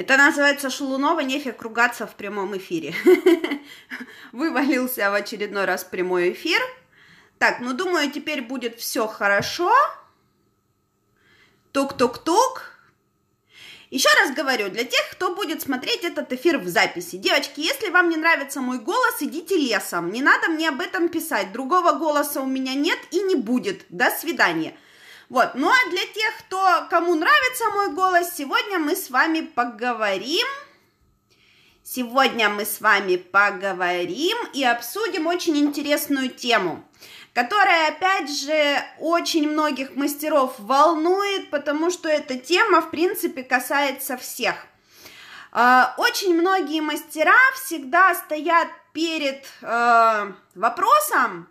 Это называется Шелунова, нефиг ругаться в прямом эфире. Вывалился в очередной раз прямой эфир. Так, ну думаю, теперь будет все хорошо. Тук-тук-тук. Еще раз говорю, для тех, кто будет смотреть этот эфир в записи. Девочки, если вам не нравится мой голос, идите лесом. Не надо мне об этом писать. Другого голоса у меня нет и не будет. До свидания. Вот, ну а для тех, кто, кому нравится мой голос, сегодня мы с вами поговорим... Сегодня мы с вами поговорим и обсудим очень интересную тему, которая, опять же, очень многих мастеров волнует, потому что эта тема, в принципе, касается всех. А, очень многие мастера всегда стоят перед э, вопросом,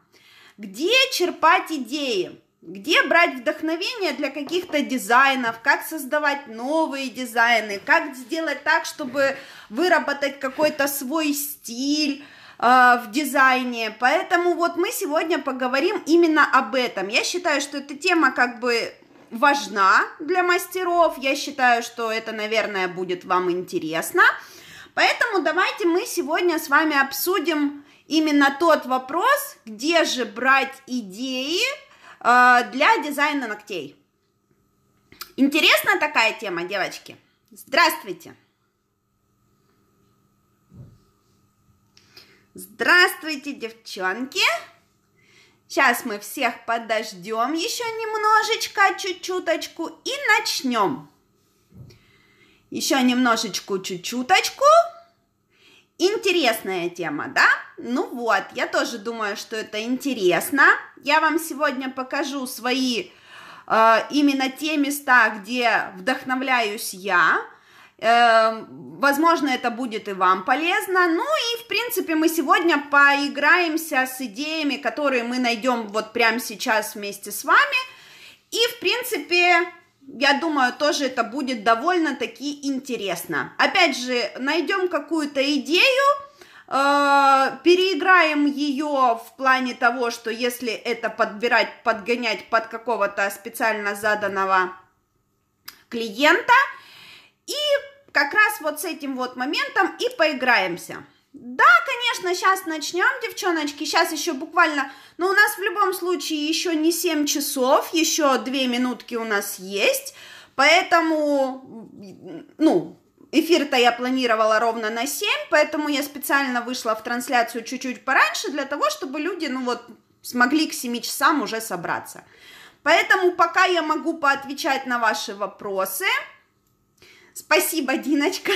где черпать идеи где брать вдохновение для каких-то дизайнов, как создавать новые дизайны, как сделать так, чтобы выработать какой-то свой стиль э, в дизайне. Поэтому вот мы сегодня поговорим именно об этом. Я считаю, что эта тема как бы важна для мастеров. Я считаю, что это, наверное, будет вам интересно. Поэтому давайте мы сегодня с вами обсудим именно тот вопрос, где же брать идеи Э, для дизайна ногтей. Интересна такая тема, девочки? Здравствуйте! Здравствуйте, девчонки! Сейчас мы всех подождем еще немножечко, чуть-чуточку и начнем. Еще немножечко, чуть-чуточку. Интересная тема, да? Ну вот, я тоже думаю, что это интересно. Я вам сегодня покажу свои э, именно те места, где вдохновляюсь я. Э, возможно, это будет и вам полезно. Ну и, в принципе, мы сегодня поиграемся с идеями, которые мы найдем вот прямо сейчас вместе с вами. И, в принципе, я думаю, тоже это будет довольно-таки интересно. Опять же, найдем какую-то идею, э, переиграем ее в плане того, что если это подбирать, подгонять под какого-то специально заданного клиента, и как раз вот с этим вот моментом и поиграемся. Да, конечно, сейчас начнем, девчоночки. Сейчас еще буквально... Но у нас в любом случае еще не 7 часов, еще 2 минутки у нас есть. Поэтому, ну, эфир-то я планировала ровно на 7, поэтому я специально вышла в трансляцию чуть-чуть пораньше для того, чтобы люди, ну вот, смогли к 7 часам уже собраться. Поэтому пока я могу поотвечать на ваши вопросы. Спасибо, Диночка.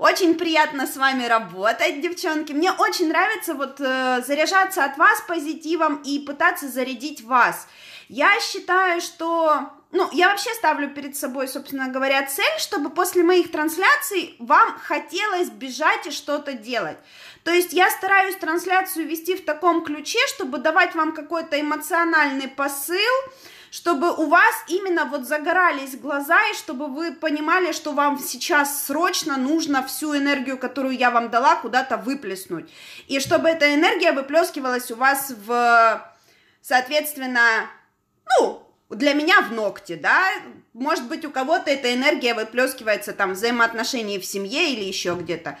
Очень приятно с вами работать, девчонки. Мне очень нравится вот э, заряжаться от вас позитивом и пытаться зарядить вас. Я считаю, что ну, я вообще ставлю перед собой, собственно говоря, цель, чтобы после моих трансляций вам хотелось бежать и что-то делать. То есть я стараюсь трансляцию вести в таком ключе, чтобы давать вам какой-то эмоциональный посыл, чтобы у вас именно вот загорались глаза, и чтобы вы понимали, что вам сейчас срочно нужно всю энергию, которую я вам дала, куда-то выплеснуть. И чтобы эта энергия выплескивалась у вас в, соответственно, ну, для меня в ногти, да, может быть, у кого-то эта энергия выплескивается там в взаимоотношении в семье или еще где-то.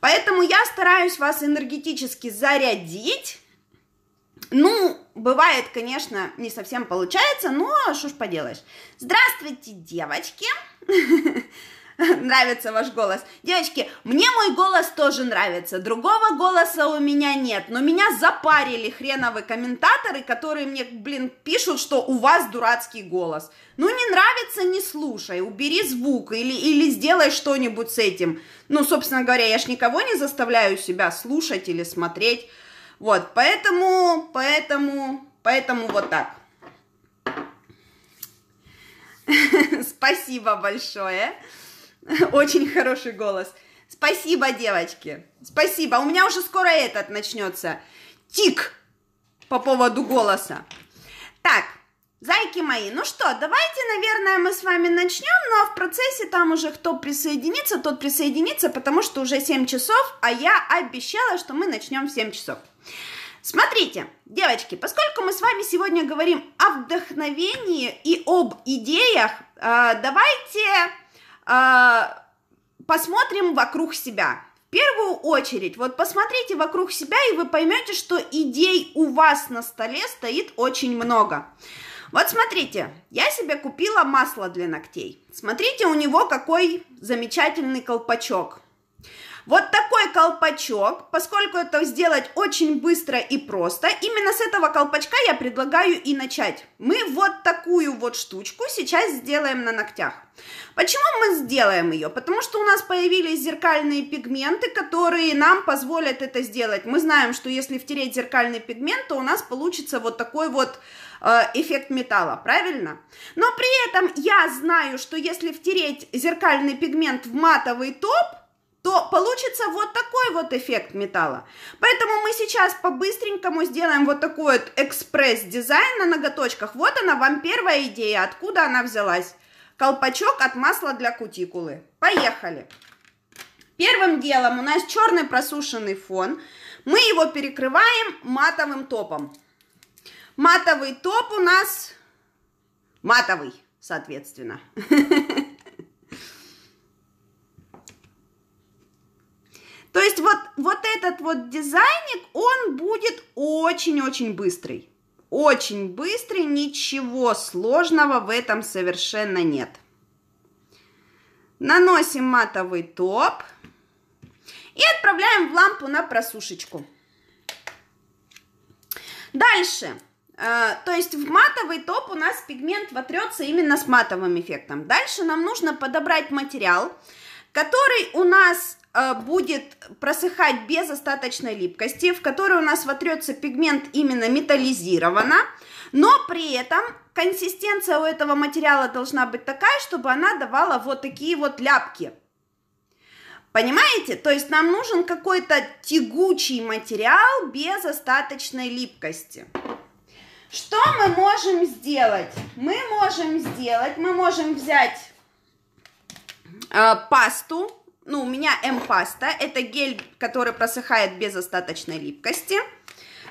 Поэтому я стараюсь вас энергетически зарядить, ну, бывает, конечно, не совсем получается, но что ж поделаешь. Здравствуйте, девочки. Нравится ваш голос. Девочки, мне мой голос тоже нравится. Другого голоса у меня нет. Но меня запарили хреновые комментаторы, которые мне, блин, пишут, что у вас дурацкий голос. Ну, не нравится, не слушай. Убери звук или, или сделай что-нибудь с этим. Ну, собственно говоря, я ж никого не заставляю себя слушать или смотреть. Вот, поэтому, поэтому, поэтому вот так. Спасибо большое. Очень хороший голос. Спасибо, девочки. Спасибо. У меня уже скоро этот начнется. Тик по поводу голоса. Так, зайки мои, ну что, давайте, наверное, мы с вами начнем, но в процессе там уже кто присоединится, тот присоединится, потому что уже 7 часов, а я обещала, что мы начнем в 7 часов. Смотрите, девочки, поскольку мы с вами сегодня говорим о вдохновении и об идеях, э, давайте э, посмотрим вокруг себя. В первую очередь, вот посмотрите вокруг себя, и вы поймете, что идей у вас на столе стоит очень много. Вот смотрите, я себе купила масло для ногтей. Смотрите, у него какой замечательный колпачок. Вот такой колпачок, поскольку это сделать очень быстро и просто, именно с этого колпачка я предлагаю и начать. Мы вот такую вот штучку сейчас сделаем на ногтях. Почему мы сделаем ее? Потому что у нас появились зеркальные пигменты, которые нам позволят это сделать. Мы знаем, что если втереть зеркальный пигмент, то у нас получится вот такой вот э, эффект металла, правильно? Но при этом я знаю, что если втереть зеркальный пигмент в матовый топ, то получится вот такой вот эффект металла. Поэтому мы сейчас по-быстренькому сделаем вот такой вот экспресс-дизайн на ноготочках. Вот она вам первая идея, откуда она взялась. Колпачок от масла для кутикулы. Поехали! Первым делом у нас черный просушенный фон. Мы его перекрываем матовым топом. Матовый топ у нас матовый, соответственно. То есть вот, вот этот вот дизайник, он будет очень-очень быстрый. Очень быстрый, ничего сложного в этом совершенно нет. Наносим матовый топ и отправляем в лампу на просушечку. Дальше. Э, то есть в матовый топ у нас пигмент вотрется именно с матовым эффектом. Дальше нам нужно подобрать материал, который у нас Э, будет просыхать без остаточной липкости, в которой у нас вотрется пигмент именно металлизированно, но при этом консистенция у этого материала должна быть такая, чтобы она давала вот такие вот ляпки. Понимаете? То есть нам нужен какой-то тягучий материал без остаточной липкости. Что мы можем сделать? Мы можем сделать, мы можем взять э, пасту, ну, у меня М-паста, это гель, который просыхает без остаточной липкости.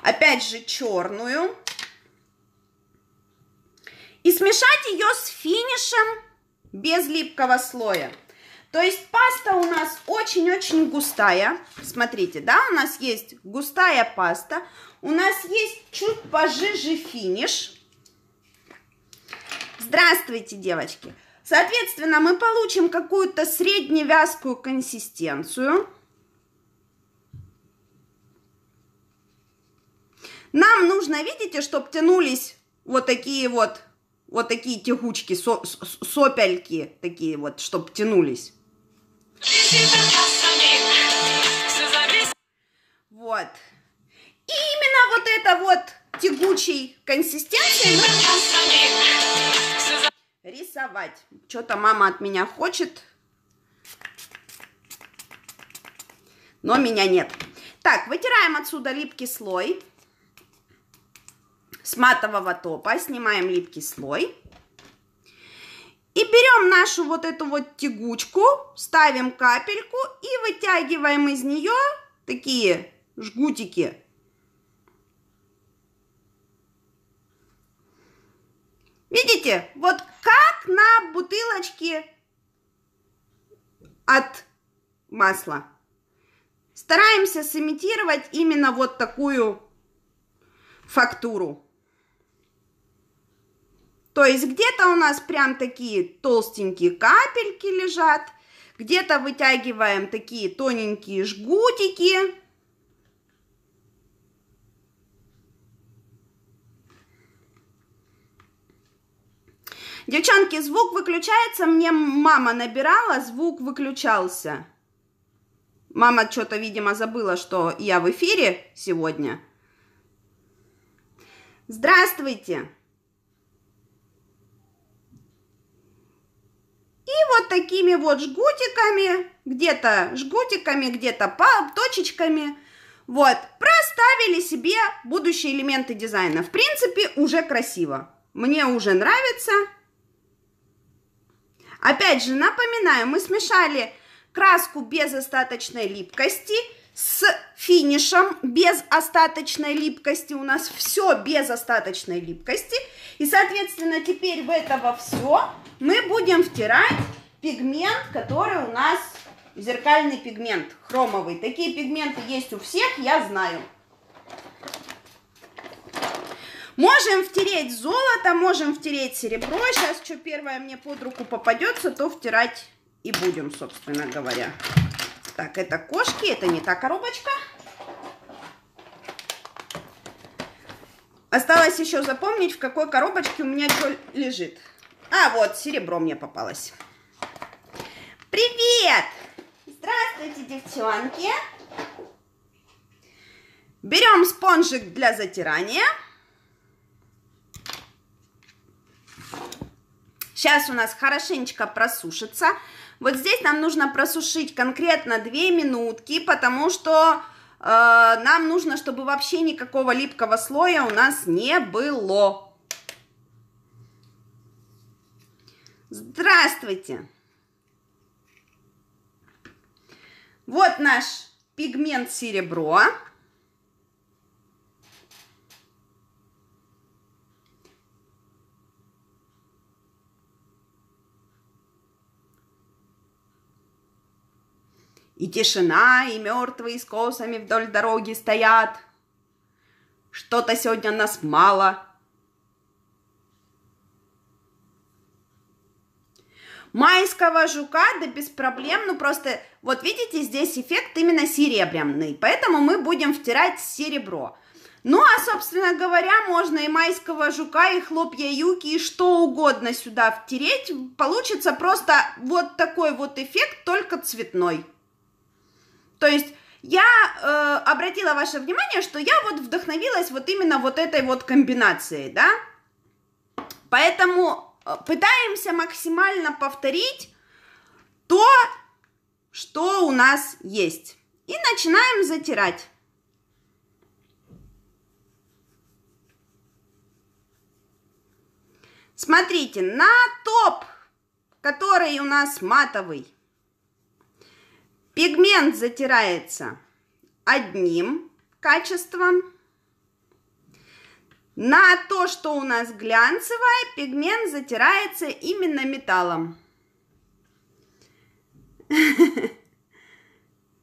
Опять же черную. И смешать ее с финишем без липкого слоя. То есть паста у нас очень-очень густая. Смотрите, да, у нас есть густая паста. У нас есть чуть пожиже финиш. Здравствуйте, девочки! Соответственно, мы получим какую-то средневязкую консистенцию. Нам нужно, видите, чтобы тянулись вот такие вот, вот такие тягучки, со, сопельки такие вот, чтобы тянулись. Вот. И именно вот это вот тягучей консистенции рисовать. Что-то мама от меня хочет, но меня нет. Так, вытираем отсюда липкий слой с матового топа, снимаем липкий слой. И берем нашу вот эту вот тягучку, ставим капельку и вытягиваем из нее такие жгутики Видите, вот как на бутылочке от масла. Стараемся сымитировать именно вот такую фактуру. То есть где-то у нас прям такие толстенькие капельки лежат, где-то вытягиваем такие тоненькие жгутики, Девчонки, звук выключается? Мне мама набирала, звук выключался. Мама что-то, видимо, забыла, что я в эфире сегодня. Здравствуйте! И вот такими вот жгутиками, где-то жгутиками, где-то точечками, вот, проставили себе будущие элементы дизайна. В принципе, уже красиво. Мне уже нравится. Опять же, напоминаю, мы смешали краску без остаточной липкости с финишем без остаточной липкости. У нас все без остаточной липкости. И, соответственно, теперь в этого все мы будем втирать пигмент, который у нас зеркальный пигмент, хромовый. Такие пигменты есть у всех, я знаю. Можем втереть золото, можем втереть серебро. Сейчас, что первое мне под руку попадется, то втирать и будем, собственно говоря. Так, это кошки, это не та коробочка. Осталось еще запомнить, в какой коробочке у меня что лежит. А, вот, серебро мне попалось. Привет! Здравствуйте, девчонки! Берем спонжик для затирания. Сейчас у нас хорошенечко просушится. Вот здесь нам нужно просушить конкретно 2 минутки, потому что э, нам нужно, чтобы вообще никакого липкого слоя у нас не было. Здравствуйте! Вот наш пигмент серебро. И тишина, и мертвые с косами вдоль дороги стоят. Что-то сегодня нас мало. Майского жука, да без проблем, ну просто, вот видите, здесь эффект именно серебряный, поэтому мы будем втирать серебро. Ну, а, собственно говоря, можно и майского жука, и хлопья юки, и что угодно сюда втереть. Получится просто вот такой вот эффект, только цветной. То есть я э, обратила ваше внимание, что я вот вдохновилась вот именно вот этой вот комбинацией, да? Поэтому э, пытаемся максимально повторить то, что у нас есть. И начинаем затирать. Смотрите, на топ, который у нас матовый, Пигмент затирается одним качеством. На то, что у нас глянцевое, пигмент затирается именно металлом.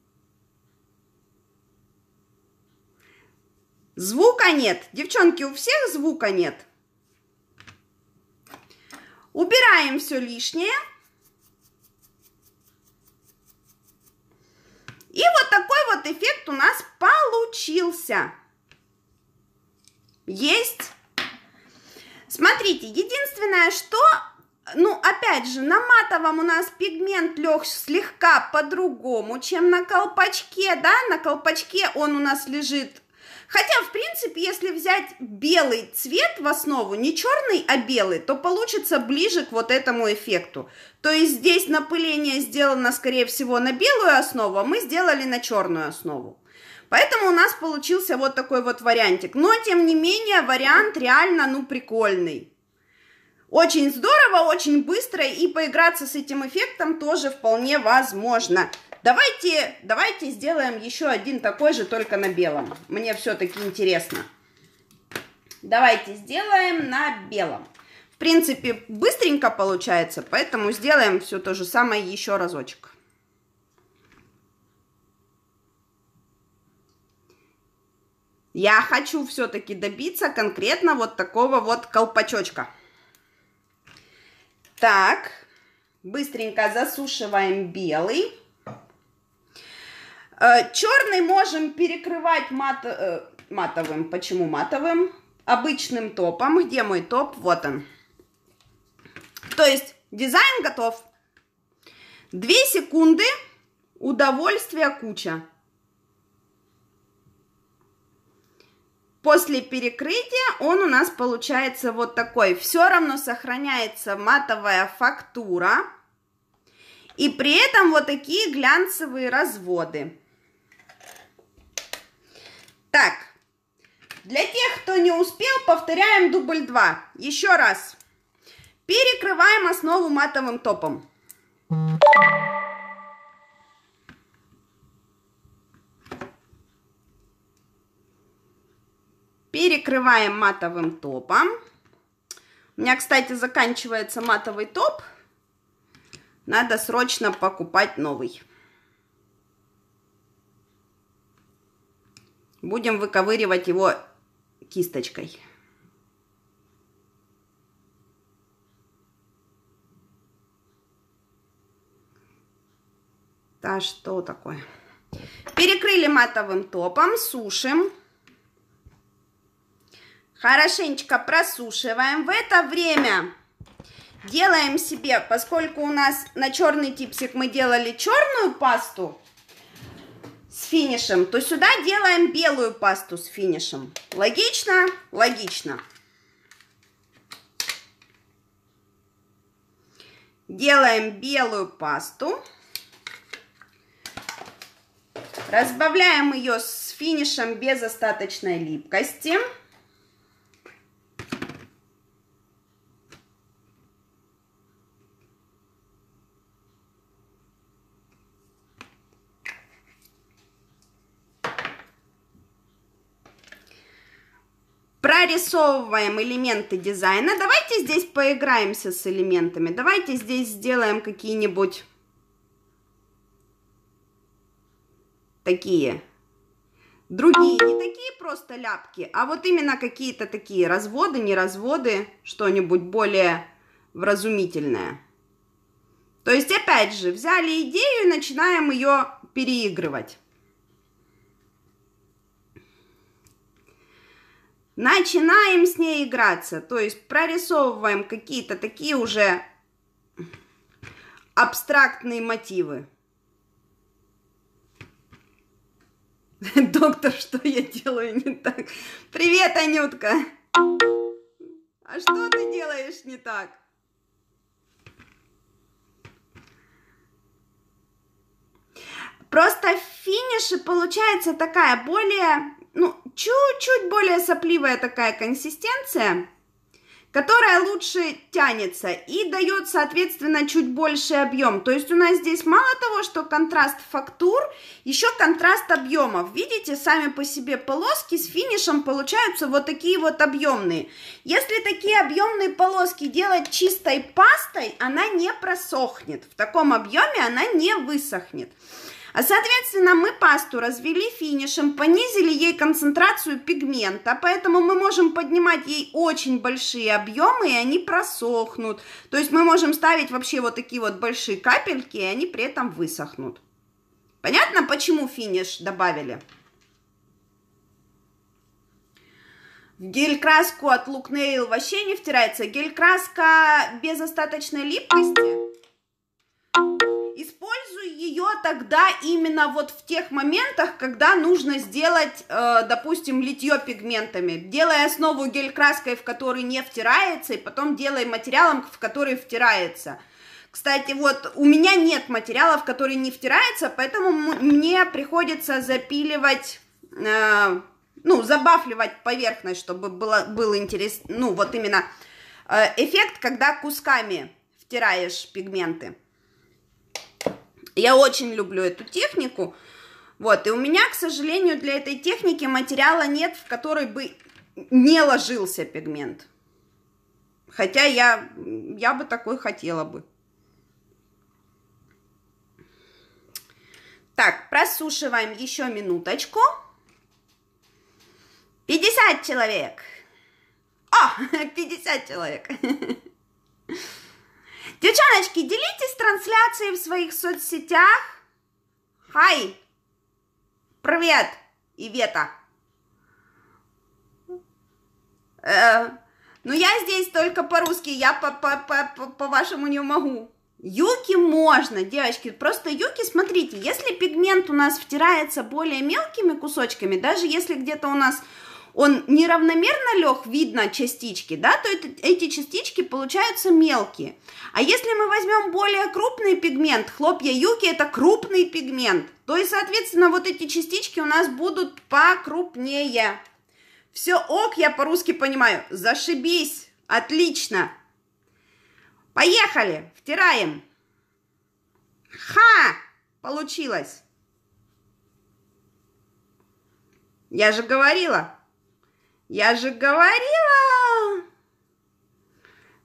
Звука нет. Девчонки, у всех звука нет. Убираем все лишнее. И вот такой вот эффект у нас получился. Есть. Смотрите, единственное, что, ну, опять же, на матовом у нас пигмент лег слегка по-другому, чем на колпачке, да, на колпачке он у нас лежит Хотя, в принципе, если взять белый цвет в основу, не черный, а белый, то получится ближе к вот этому эффекту. То есть здесь напыление сделано, скорее всего, на белую основу, а мы сделали на черную основу. Поэтому у нас получился вот такой вот вариантик. Но, тем не менее, вариант реально, ну, прикольный. Очень здорово, очень быстро, и поиграться с этим эффектом тоже вполне возможно. Давайте, давайте сделаем еще один такой же, только на белом. Мне все-таки интересно. Давайте сделаем на белом принципе, быстренько получается, поэтому сделаем все то же самое еще разочек. Я хочу все-таки добиться конкретно вот такого вот колпачочка. Так, быстренько засушиваем белый. Э, Черный можем перекрывать мат, э, матовым. Почему матовым? Обычным топом. Где мой топ? Вот он. То есть дизайн готов. Две секунды, удовольствия куча. После перекрытия он у нас получается вот такой. Все равно сохраняется матовая фактура. И при этом вот такие глянцевые разводы. Так, для тех, кто не успел, повторяем дубль 2. Еще раз. Перекрываем основу матовым топом. Перекрываем матовым топом. У меня, кстати, заканчивается матовый топ. Надо срочно покупать новый. Будем выковыривать его кисточкой. Да, что такое? Перекрыли матовым топом, сушим. Хорошенечко просушиваем. В это время делаем себе, поскольку у нас на черный типсик мы делали черную пасту с финишем, то сюда делаем белую пасту с финишем. Логично? Логично. Делаем белую пасту. Разбавляем ее с финишем без остаточной липкости. прорисовываем элементы дизайна. Давайте здесь поиграемся с элементами. Давайте здесь сделаем какие-нибудь такие. Другие, а. не такие просто ляпки, а вот именно какие-то такие разводы, не разводы, что-нибудь более вразумительное. То есть, опять же, взяли идею и начинаем ее переигрывать. Начинаем с ней играться, то есть прорисовываем какие-то такие уже абстрактные мотивы. Доктор, что я делаю не так? Привет, Анютка! А что ты делаешь не так? Просто в финише получается такая более, ну, чуть-чуть более сопливая такая консистенция которая лучше тянется и дает, соответственно, чуть больше объем. То есть у нас здесь мало того, что контраст фактур, еще контраст объемов. Видите, сами по себе полоски с финишем получаются вот такие вот объемные. Если такие объемные полоски делать чистой пастой, она не просохнет. В таком объеме она не высохнет. А, соответственно, мы пасту развели финишем, понизили ей концентрацию пигмента, поэтому мы можем поднимать ей очень большие объемы, и они просохнут. То есть мы можем ставить вообще вот такие вот большие капельки, и они при этом высохнут. Понятно, почему финиш добавили? гель-краску от Look Nail вообще не втирается. Гель-краска без остаточной липкости ее тогда именно вот в тех моментах, когда нужно сделать, э, допустим, литье пигментами. делая основу гель-краской, в которой не втирается, и потом делая материалом, в который втирается. Кстати, вот у меня нет материалов, которые не втираются, поэтому мне приходится запиливать, э, ну, забафливать поверхность, чтобы было, был интерес, ну, вот именно э, эффект, когда кусками втираешь пигменты. Я очень люблю эту технику. Вот, и у меня, к сожалению, для этой техники материала нет, в который бы не ложился пигмент. Хотя я, я бы такой хотела бы. Так, просушиваем еще минуточку. 50 человек. О, 50 человек. Девчоночки, делитесь трансляцией в своих соцсетях. Хай! Привет, Ивета! Э, ну, я здесь только по-русски, я по-вашему -по -по -по не могу. Юки можно, девочки, просто юки, смотрите, если пигмент у нас втирается более мелкими кусочками, даже если где-то у нас он неравномерно лег, видно частички, да, то это, эти частички получаются мелкие. А если мы возьмем более крупный пигмент, хлопья юки это крупный пигмент, то и, соответственно, вот эти частички у нас будут покрупнее. Все ок, я по-русски понимаю. Зашибись, отлично. Поехали, втираем. Ха, получилось. Я же говорила, я же говорила!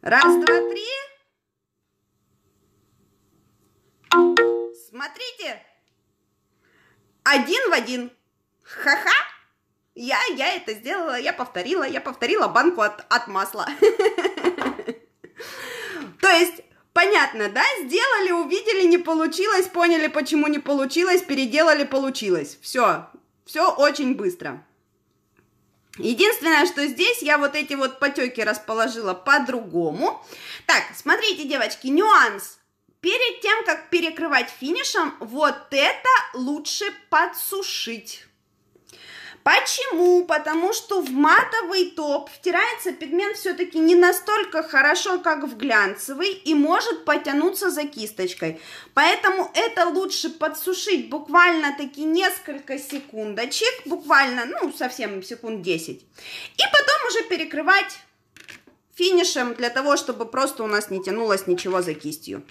Раз, два, три. Смотрите. Один в один. Ха-ха. Я, я это сделала, я повторила, я повторила банку от, от масла. То есть, понятно, да? Сделали, увидели, не получилось, поняли, почему не получилось, переделали, получилось. Все, все очень быстро. Единственное, что здесь я вот эти вот потеки расположила по-другому. Так, смотрите, девочки, нюанс. Перед тем, как перекрывать финишем, вот это лучше подсушить. Почему? Потому что в матовый топ втирается пигмент все-таки не настолько хорошо, как в глянцевый, и может потянуться за кисточкой. Поэтому это лучше подсушить буквально-таки несколько секундочек, буквально, ну, совсем секунд 10. И потом уже перекрывать финишем для того, чтобы просто у нас не тянулось ничего за кистью.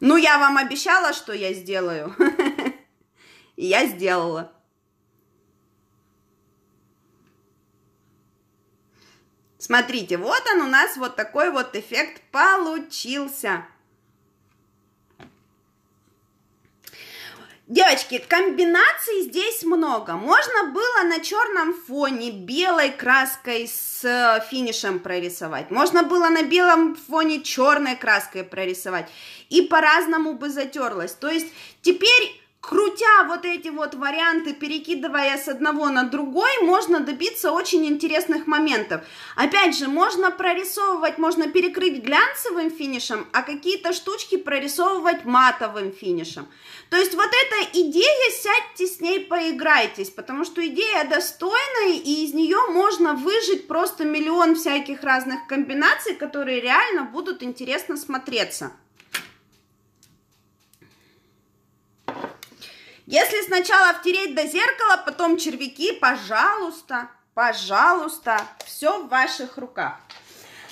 Ну, я вам обещала, что я сделаю. Я сделала. Смотрите, вот он у нас вот такой вот эффект получился. Девочки, комбинаций здесь много. Можно было на черном фоне белой краской с э, финишем прорисовать. Можно было на белом фоне черной краской прорисовать. И по-разному бы затерлось. То есть теперь крутя вот эти вот варианты, перекидывая с одного на другой, можно добиться очень интересных моментов. Опять же, можно прорисовывать, можно перекрыть глянцевым финишем, а какие-то штучки прорисовывать матовым финишем. То есть вот эта идея, сядьте с ней, поиграйтесь, потому что идея достойная, и из нее можно выжить просто миллион всяких разных комбинаций, которые реально будут интересно смотреться. Если сначала втереть до зеркала, потом червяки, пожалуйста, пожалуйста, все в ваших руках.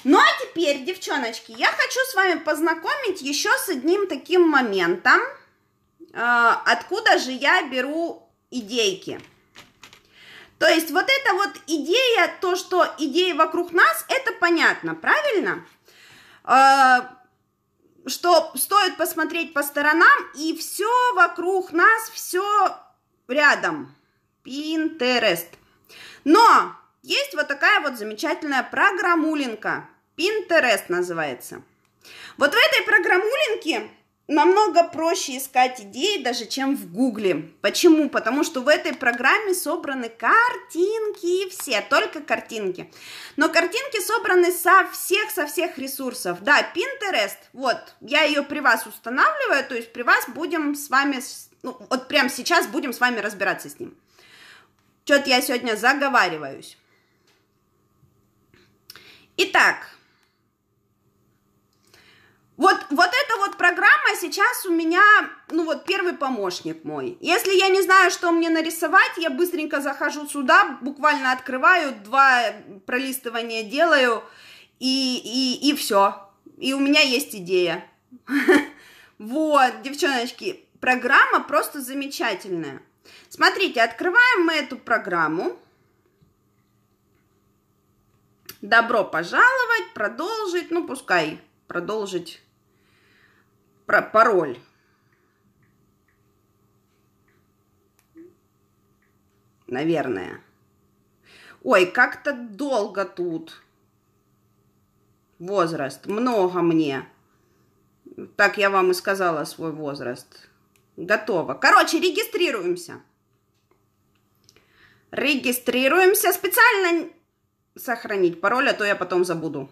Ну а теперь, девчоночки, я хочу с вами познакомить еще с одним таким моментом, э, откуда же я беру идейки. То есть вот эта вот идея, то, что идеи вокруг нас, это понятно, правильно? Э, что стоит посмотреть по сторонам, и все вокруг нас, все рядом. Пинтерест. Но есть вот такая вот замечательная программулинка. Пинтерест называется. Вот в этой программулинке намного проще искать идеи даже, чем в Гугле. Почему? Потому что в этой программе собраны картинки все, только картинки. Но картинки собраны со всех, со всех ресурсов. Да, Pinterest, вот, я ее при вас устанавливаю, то есть при вас будем с вами, ну, вот прямо сейчас будем с вами разбираться с ним. Что-то я сегодня заговариваюсь. Итак, вот, вот эта вот программа сейчас у меня, ну вот первый помощник мой. Если я не знаю, что мне нарисовать, я быстренько захожу сюда, буквально открываю, два пролистывания делаю, и, и, и все. И у меня есть идея. Вот, девчоночки, программа просто замечательная. Смотрите, открываем мы эту программу. Добро пожаловать, продолжить, ну пускай продолжить про пароль. Наверное. Ой, как-то долго тут. Возраст. Много мне. Так я вам и сказала свой возраст. Готово. Короче, регистрируемся. Регистрируемся. Специально сохранить пароль, а то я потом забуду.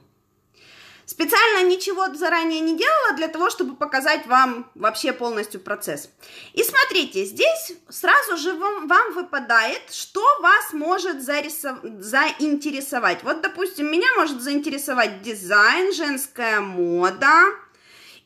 Специально ничего заранее не делала для того, чтобы показать вам вообще полностью процесс. И смотрите, здесь сразу же вам, вам выпадает, что вас может зарисов... заинтересовать. Вот, допустим, меня может заинтересовать дизайн, женская мода,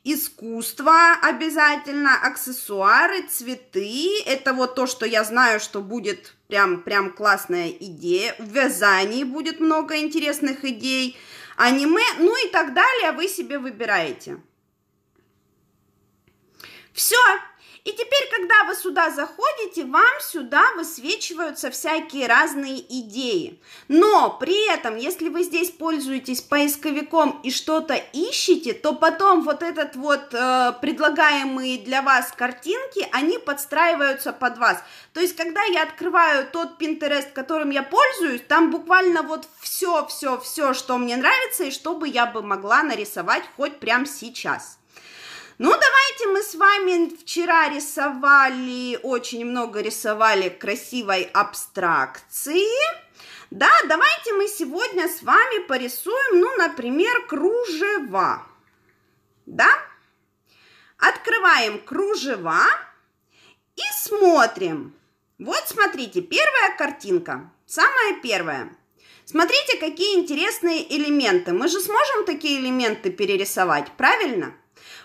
искусство обязательно, аксессуары, цветы. Это вот то, что я знаю, что будет прям, прям классная идея. В вязании будет много интересных идей аниме, ну и так далее, вы себе выбираете. Все, и теперь, когда вы сюда заходите, вам сюда высвечиваются всякие разные идеи. Но при этом, если вы здесь пользуетесь поисковиком и что-то ищете, то потом вот этот вот э, предлагаемые для вас картинки, они подстраиваются под вас. То есть, когда я открываю тот Pinterest, которым я пользуюсь, там буквально вот все, все, все, что мне нравится и что бы я бы могла нарисовать хоть прямо сейчас. Ну, давайте мы с вами вчера рисовали, очень много рисовали красивой абстракции. Да, давайте мы сегодня с вами порисуем, ну, например, кружева. Да? Открываем кружева и смотрим. Вот смотрите, первая картинка, самая первая. Смотрите, какие интересные элементы. Мы же сможем такие элементы перерисовать, правильно?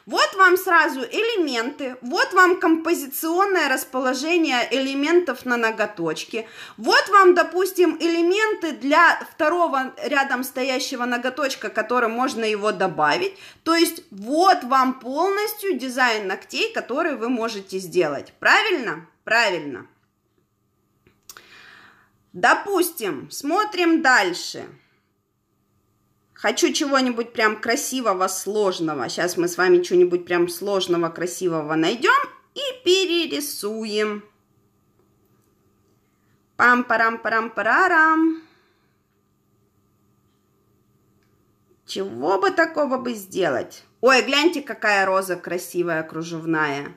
Вот вам сразу элементы, вот вам композиционное расположение элементов на ноготочке, вот вам, допустим, элементы для второго рядом стоящего ноготочка, которым можно его добавить. То есть вот вам полностью дизайн ногтей, который вы можете сделать. Правильно? Правильно. Допустим, смотрим дальше. Дальше. Хочу чего-нибудь прям красивого, сложного. Сейчас мы с вами что-нибудь прям сложного, красивого найдем и перерисуем. Пам-парам-парам-парарам. Чего бы такого бы сделать? Ой, гляньте, какая роза красивая, кружевная.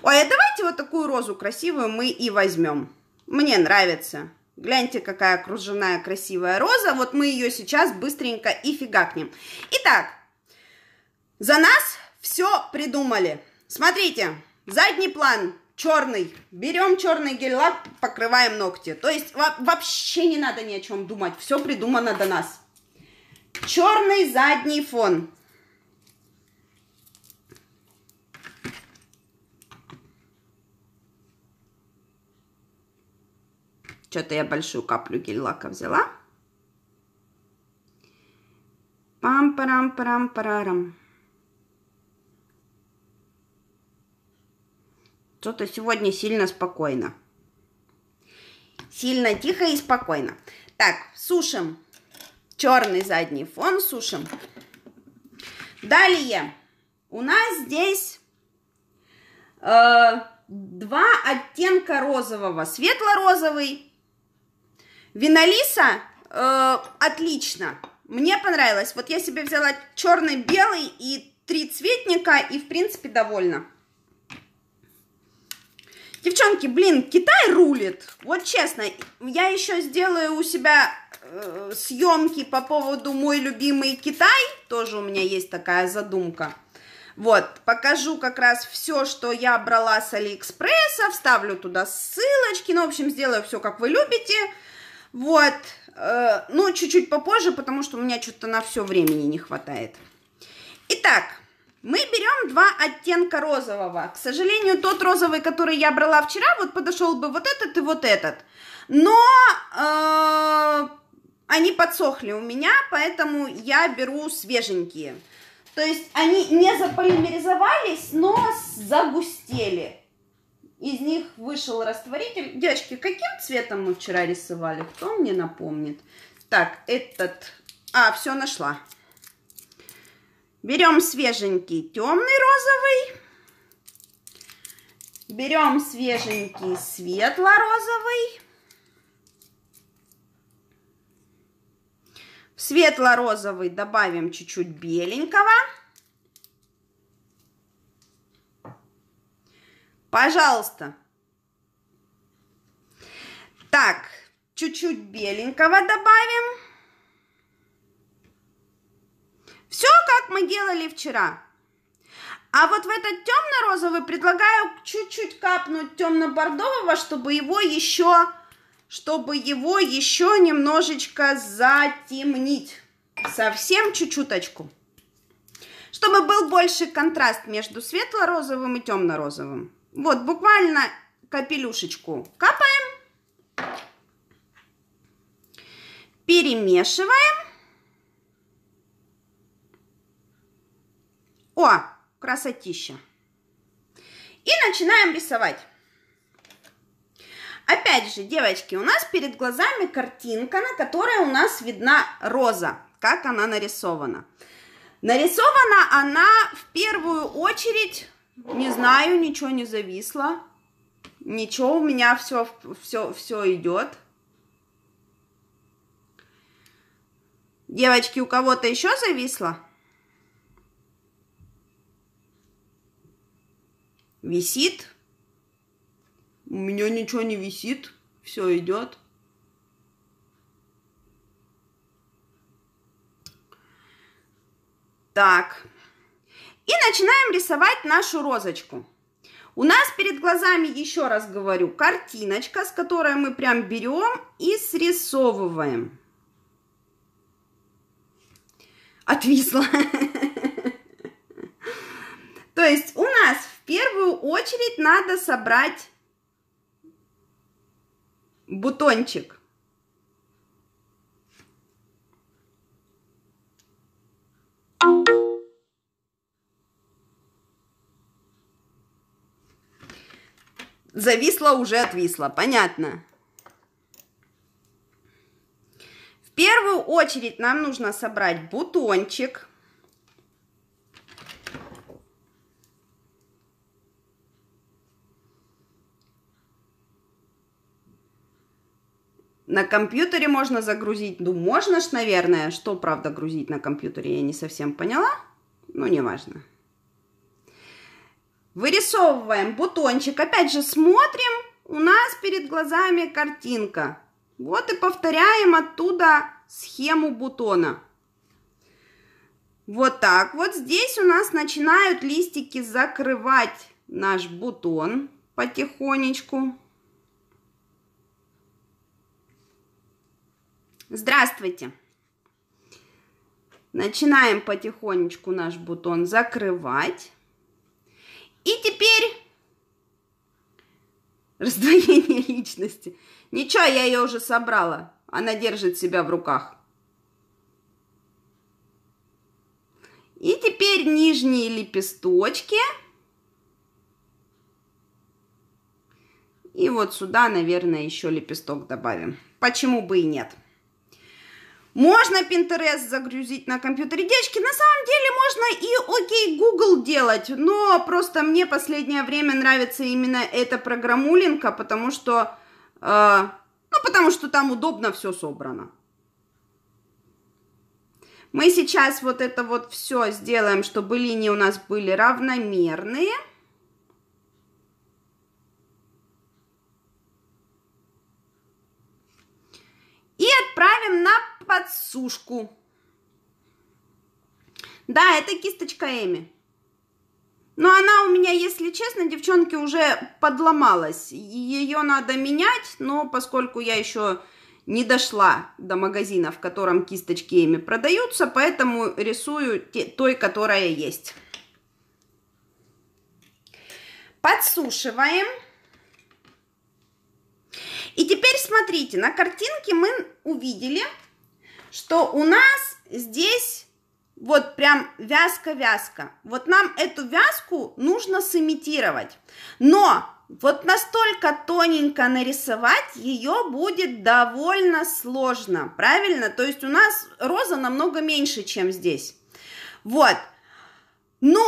Ой, а давайте вот такую розу красивую мы и возьмем. Мне нравится. Гляньте, какая окруженная красивая роза. Вот мы ее сейчас быстренько и фигакнем. Итак, за нас все придумали. Смотрите, задний план черный. Берем черный гель-лак, покрываем ногти. То есть вообще не надо ни о чем думать. Все придумано до нас. Черный задний фон. Что-то я большую каплю гель-лака взяла. Пам-парам-парам-парарам. Что-то сегодня сильно спокойно. Сильно тихо и спокойно. Так, сушим черный задний фон, сушим. Далее, у нас здесь э, два оттенка розового. Светло-розовый Винолиса э, отлично. Мне понравилось. Вот я себе взяла черный, белый и три цветника. И, в принципе, довольна. Девчонки, блин, Китай рулит. Вот честно, я еще сделаю у себя э, съемки по поводу мой любимый Китай. Тоже у меня есть такая задумка. Вот, покажу как раз все, что я брала с Алиэкспресса, вставлю туда ссылочки, ну, в общем, сделаю все, как вы любите. Вот, э, ну, чуть-чуть попозже, потому что у меня что-то на все времени не хватает. Итак, мы берем два оттенка розового. К сожалению, тот розовый, который я брала вчера, вот подошел бы вот этот и вот этот. Но э, они подсохли у меня, поэтому я беру свеженькие. То есть они не заполимеризовались, но загустели. Из них вышел растворитель. Девочки, каким цветом мы вчера рисовали? Кто мне напомнит? Так, этот... А, все нашла. Берем свеженький темный розовый. Берем свеженький светло-розовый. В светло-розовый добавим чуть-чуть беленького. Пожалуйста. Так, чуть-чуть беленького добавим. Все, как мы делали вчера. А вот в этот темно-розовый предлагаю чуть-чуть капнуть темно-бордового, чтобы его еще, чтобы его еще немножечко затемнить. Совсем чуть-чуточку. Чтобы был больше контраст между светло-розовым и темно-розовым. Вот, буквально капелюшечку капаем. Перемешиваем. О, красотища. И начинаем рисовать. Опять же, девочки, у нас перед глазами картинка, на которой у нас видна роза, как она нарисована. Нарисована она в первую очередь не знаю, ничего не зависло. Ничего, у меня все, все, все идет. Девочки, у кого-то еще зависло? Висит? У меня ничего не висит, все идет. Так. И начинаем рисовать нашу розочку. У нас перед глазами, еще раз говорю, картиночка, с которой мы прям берем и срисовываем. Отвисла. То есть у нас в первую очередь надо собрать бутончик. Thank you. зависла уже отвисла, понятно. В первую очередь нам нужно собрать бутончик. На компьютере можно загрузить, ну можно ж, наверное, что правда грузить на компьютере, я не совсем поняла, но неважно. важно. Вырисовываем бутончик, опять же смотрим, у нас перед глазами картинка. Вот и повторяем оттуда схему бутона. Вот так вот. Здесь у нас начинают листики закрывать наш бутон потихонечку. Здравствуйте! Начинаем потихонечку наш бутон закрывать. И теперь раздвоение личности. Ничего, я ее уже собрала. Она держит себя в руках. И теперь нижние лепесточки. И вот сюда, наверное, еще лепесток добавим. Почему бы и нет? Можно Pinterest загрузить на компьютере. Девочки, на самом деле можно и окей Google делать, но просто мне последнее время нравится именно эта программулинка, потому что, э, ну, потому что там удобно все собрано. Мы сейчас вот это вот все сделаем, чтобы линии у нас были равномерные. И отправим на подсушку. Да, это кисточка Эми. Но она у меня, если честно, девчонки, уже подломалась. Ее надо менять, но поскольку я еще не дошла до магазина, в котором кисточки Эми продаются, поэтому рисую те, той, которая есть. Подсушиваем. И теперь смотрите, на картинке мы увидели что у нас здесь вот прям вязка-вязка. Вот нам эту вязку нужно сымитировать. Но вот настолько тоненько нарисовать ее будет довольно сложно, правильно? То есть у нас роза намного меньше, чем здесь. Вот. Но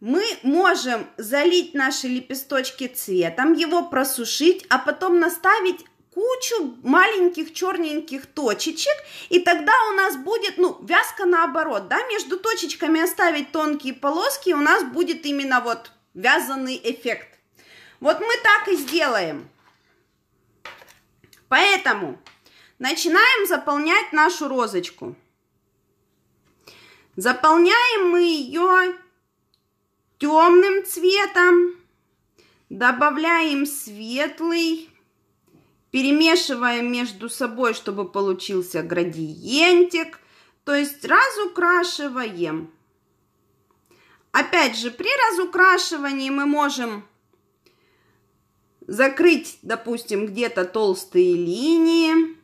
мы можем залить наши лепесточки цветом, его просушить, а потом наставить кучу маленьких черненьких точечек, и тогда у нас будет, ну, вязка наоборот, да, между точечками оставить тонкие полоски, и у нас будет именно вот вязанный эффект. Вот мы так и сделаем. Поэтому начинаем заполнять нашу розочку. Заполняем мы ее темным цветом, добавляем светлый, перемешиваем между собой, чтобы получился градиентик, то есть разукрашиваем. Опять же, при разукрашивании мы можем закрыть, допустим, где-то толстые линии.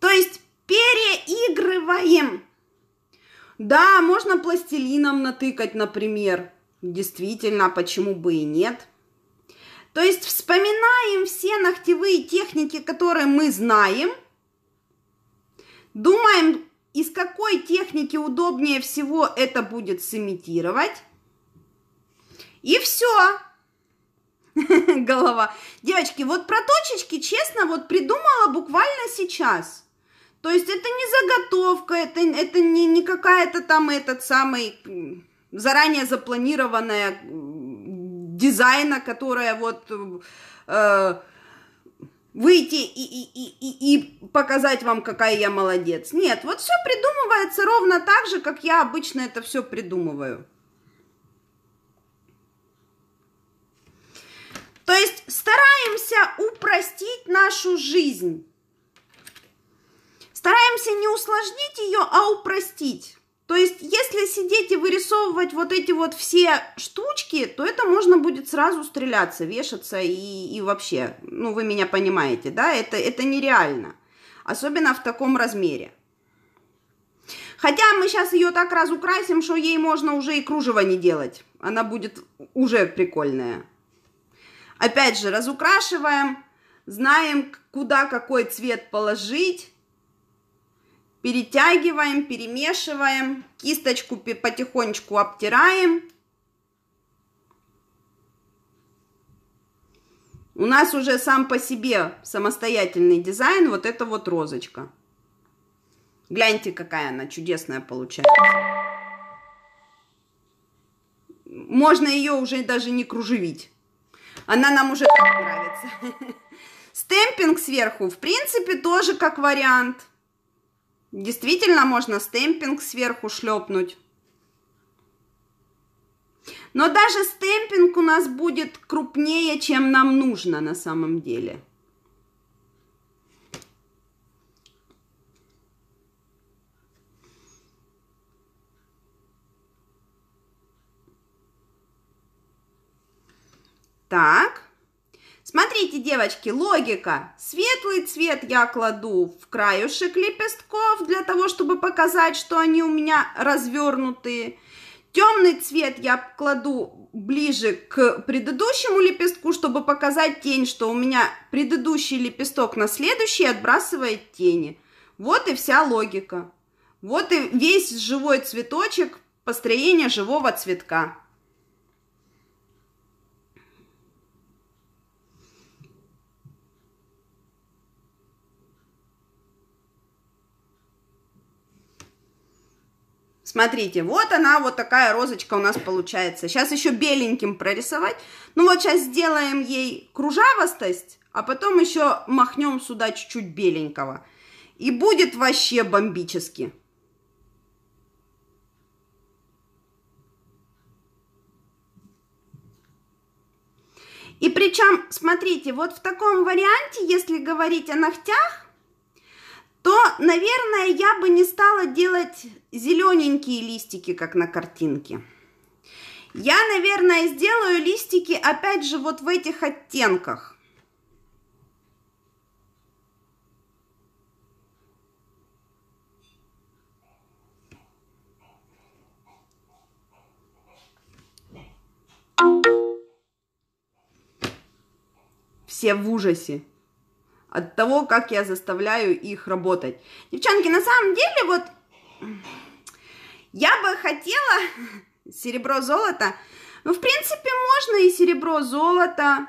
То есть переигрываем. Да, можно пластилином натыкать, например. Действительно, почему бы и нет? То есть вспоминаем все ногтевые техники, которые мы знаем, думаем, из какой техники удобнее всего это будет сымитировать. И все. Голова. Девочки, вот про точечки, честно, вот придумала буквально сейчас. То есть это не заготовка, это, это не, не какая-то там этот самый заранее запланированная дизайна, которая вот э, выйти и, и, и, и показать вам, какая я молодец. Нет, вот все придумывается ровно так же, как я обычно это все придумываю. То есть стараемся упростить нашу жизнь. Стараемся не усложнить ее, а упростить. То есть, если сидеть и вырисовывать вот эти вот все штучки, то это можно будет сразу стреляться, вешаться и, и вообще, ну, вы меня понимаете, да, это, это нереально, особенно в таком размере. Хотя мы сейчас ее так разукрасим, что ей можно уже и кружево не делать, она будет уже прикольная. Опять же, разукрашиваем, знаем, куда какой цвет положить, Перетягиваем, перемешиваем, кисточку потихонечку обтираем. У нас уже сам по себе самостоятельный дизайн, вот эта вот розочка. Гляньте, какая она чудесная получается. Можно ее уже даже не кружевить. Она нам уже так нравится. Стемпинг сверху, в принципе, тоже как вариант. Действительно можно стемпинг сверху шлепнуть. Но даже стемпинг у нас будет крупнее, чем нам нужно на самом деле. Так. Смотрите, девочки, логика. Светлый цвет я кладу в краюшек лепестков для того, чтобы показать, что они у меня развернутые. Темный цвет я кладу ближе к предыдущему лепестку, чтобы показать тень, что у меня предыдущий лепесток на следующий отбрасывает тени. Вот и вся логика. Вот и весь живой цветочек построения живого цветка. Смотрите, вот она, вот такая розочка у нас получается. Сейчас еще беленьким прорисовать. Ну вот сейчас сделаем ей кружавостость, а потом еще махнем сюда чуть-чуть беленького. И будет вообще бомбически. И причем, смотрите, вот в таком варианте, если говорить о ногтях, то, наверное, я бы не стала делать зелененькие листики, как на картинке. Я, наверное, сделаю листики, опять же, вот в этих оттенках. Все в ужасе от того, как я заставляю их работать. Девчонки, на самом деле, вот я бы хотела серебро-золото. Ну, в принципе, можно и серебро-золото.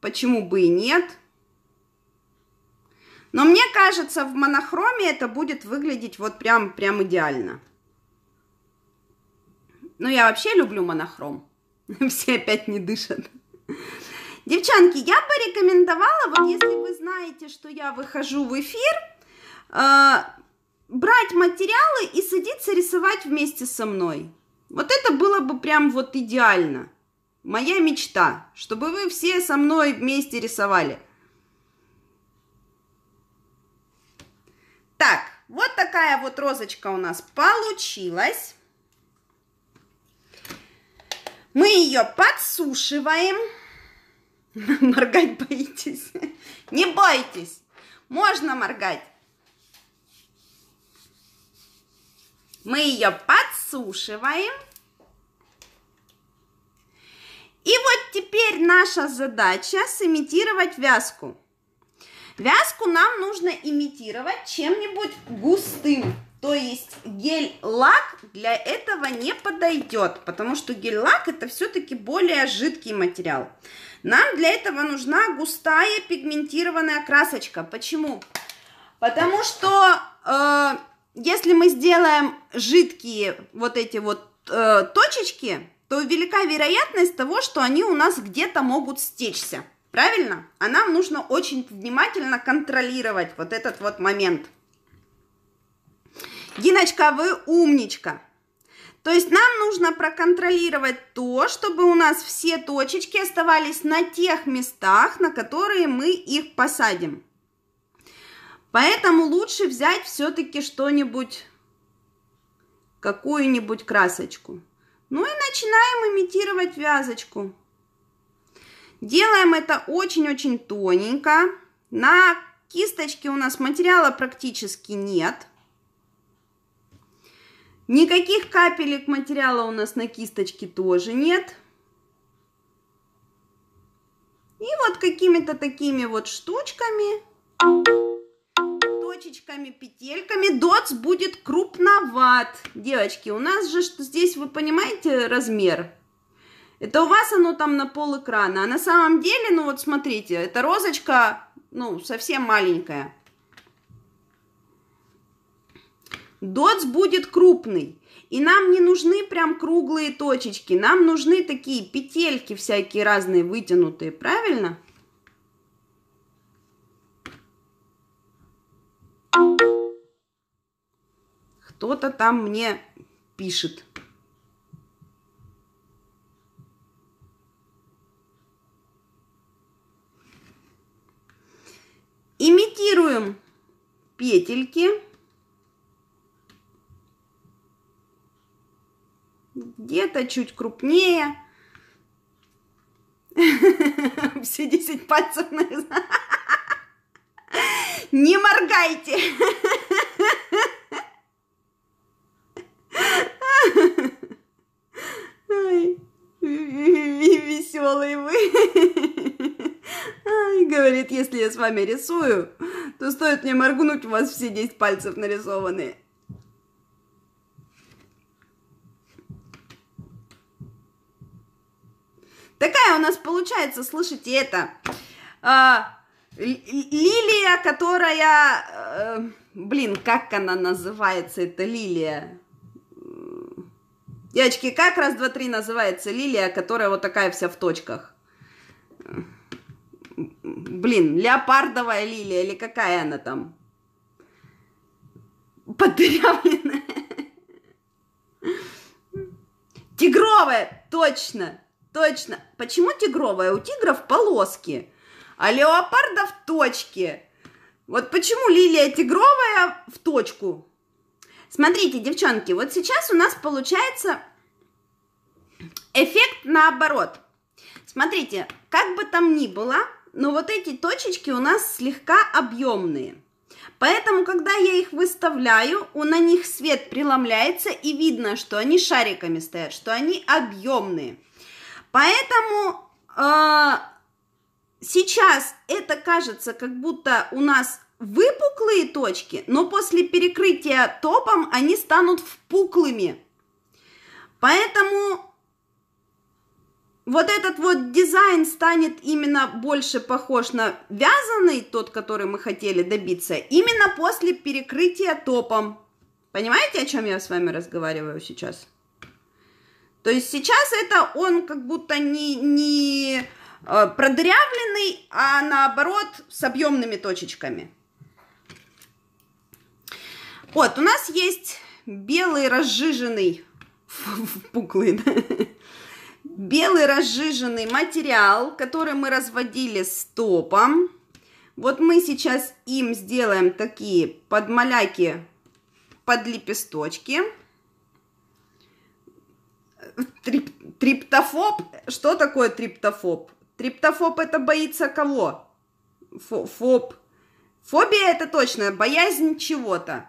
Почему бы и нет? Но мне кажется, в монохроме это будет выглядеть вот прям, прям идеально. Ну, я вообще люблю монохром. Все опять не дышат. Девчонки, я бы рекомендовала вам, если вы знаете, что я выхожу в эфир, э, брать материалы и садиться рисовать вместе со мной. Вот это было бы прям вот идеально. Моя мечта, чтобы вы все со мной вместе рисовали. Так, вот такая вот розочка у нас получилась. Мы ее подсушиваем. Моргать боитесь? Не бойтесь! Можно моргать! Мы ее подсушиваем. И вот теперь наша задача сымитировать вязку. Вязку нам нужно имитировать чем-нибудь густым. То есть гель-лак для этого не подойдет, потому что гель-лак это все-таки более жидкий материал. Нам для этого нужна густая пигментированная красочка. Почему? Потому что э, если мы сделаем жидкие вот эти вот э, точечки, то велика вероятность того, что они у нас где-то могут стечься. Правильно? А нам нужно очень внимательно контролировать вот этот вот момент. Диночка, вы умничка. То есть нам нужно проконтролировать то, чтобы у нас все точечки оставались на тех местах, на которые мы их посадим. Поэтому лучше взять все-таки что-нибудь, какую-нибудь красочку. Ну и начинаем имитировать вязочку. Делаем это очень-очень тоненько. На кисточке у нас материала практически нет. Никаких капелек материала у нас на кисточке тоже нет. И вот какими-то такими вот штучками, точечками, петельками дотс будет крупноват. Девочки, у нас же здесь, вы понимаете, размер? Это у вас оно там на пол экрана, а на самом деле, ну вот смотрите, эта розочка, ну, совсем маленькая. Доц будет крупный. И нам не нужны прям круглые точечки, нам нужны такие петельки всякие разные вытянутые, правильно? Кто-то там мне пишет. Имитируем петельки. где-то чуть крупнее. Все 10 пальцев нарезала. Не моргайте! Ой, веселые вы. говорит, если я с вами рисую, то стоит мне моргнуть, у вас все 10 пальцев нарисованы. Такая у нас получается, слышите это? А, лилия, которая... Э, блин, как она называется, это лилия? Девочки, как раз, два, три называется лилия, которая вот такая вся в точках? Блин, леопардовая лилия или какая она там? Подырявленная. Тигровая, точно. Точно. Почему тигровая? У тигров полоски, а леопардов точки. Вот почему лилия тигровая в точку? Смотрите, девчонки, вот сейчас у нас получается эффект наоборот. Смотрите, как бы там ни было, но вот эти точечки у нас слегка объемные. Поэтому, когда я их выставляю, у на них свет преломляется и видно, что они шариками стоят, что они объемные. Поэтому э, сейчас это кажется, как будто у нас выпуклые точки, но после перекрытия топом они станут впуклыми. Поэтому вот этот вот дизайн станет именно больше похож на вязаный, тот, который мы хотели добиться, именно после перекрытия топом. Понимаете, о чем я с вами разговариваю сейчас? То есть сейчас это он как будто не, не э, продырявленный, а наоборот с объемными точечками. Вот, у нас есть белый разжиженный, пуклый, да? белый разжиженный материал, который мы разводили с Вот мы сейчас им сделаем такие подмаляки под лепесточки. Трип, триптофоб? Что такое триптофоб? Триптофоб это боится кого? Фо, фоб. Фобия это точно боязнь чего-то.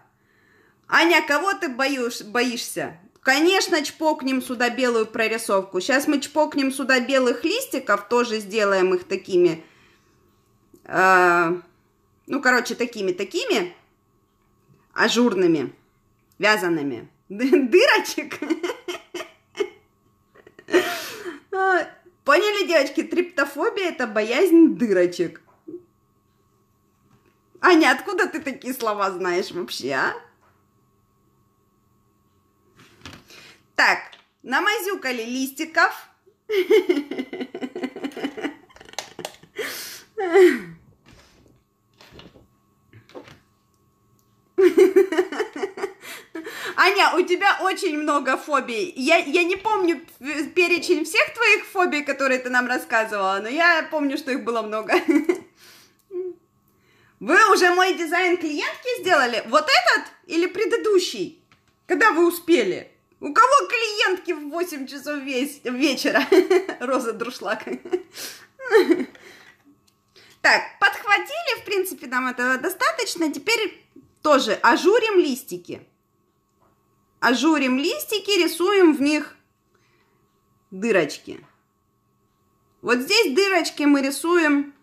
Аня, кого ты боишь, боишься? Конечно, чпокнем сюда белую прорисовку. Сейчас мы чпокнем сюда белых листиков, тоже сделаем их такими. Э, ну, короче, такими, такими. Ажурными, вязаными. Дырочек. А, поняли, девочки, триптофобия – это боязнь дырочек. Аня, откуда ты такие слова знаешь вообще, а? Так, намазюкали листиков. Ha ha ha. Аня, у тебя очень много фобий. Я, я не помню перечень всех твоих фобий, которые ты нам рассказывала, но я помню, что их было много. Вы уже мой дизайн клиентки сделали? Вот этот или предыдущий? Когда вы успели? У кого клиентки в 8 часов весь, вечера? Роза Друшлак. Так, подхватили, в принципе, нам этого достаточно. Теперь тоже ажурим листики. Ажурим листики, рисуем в них дырочки. Вот здесь дырочки мы рисуем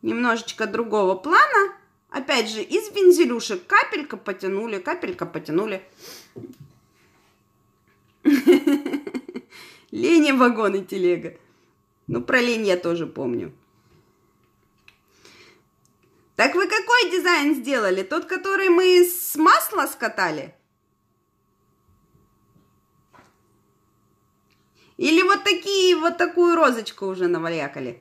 немножечко другого плана. Опять же, из бензелюшек капелька потянули, капелька потянули. Лень, вагоны, телега. Ну, про лень я тоже помню. Так вы какой дизайн сделали? Тот, который мы с масла скатали? Или вот такие, вот такую розочку уже навалякали.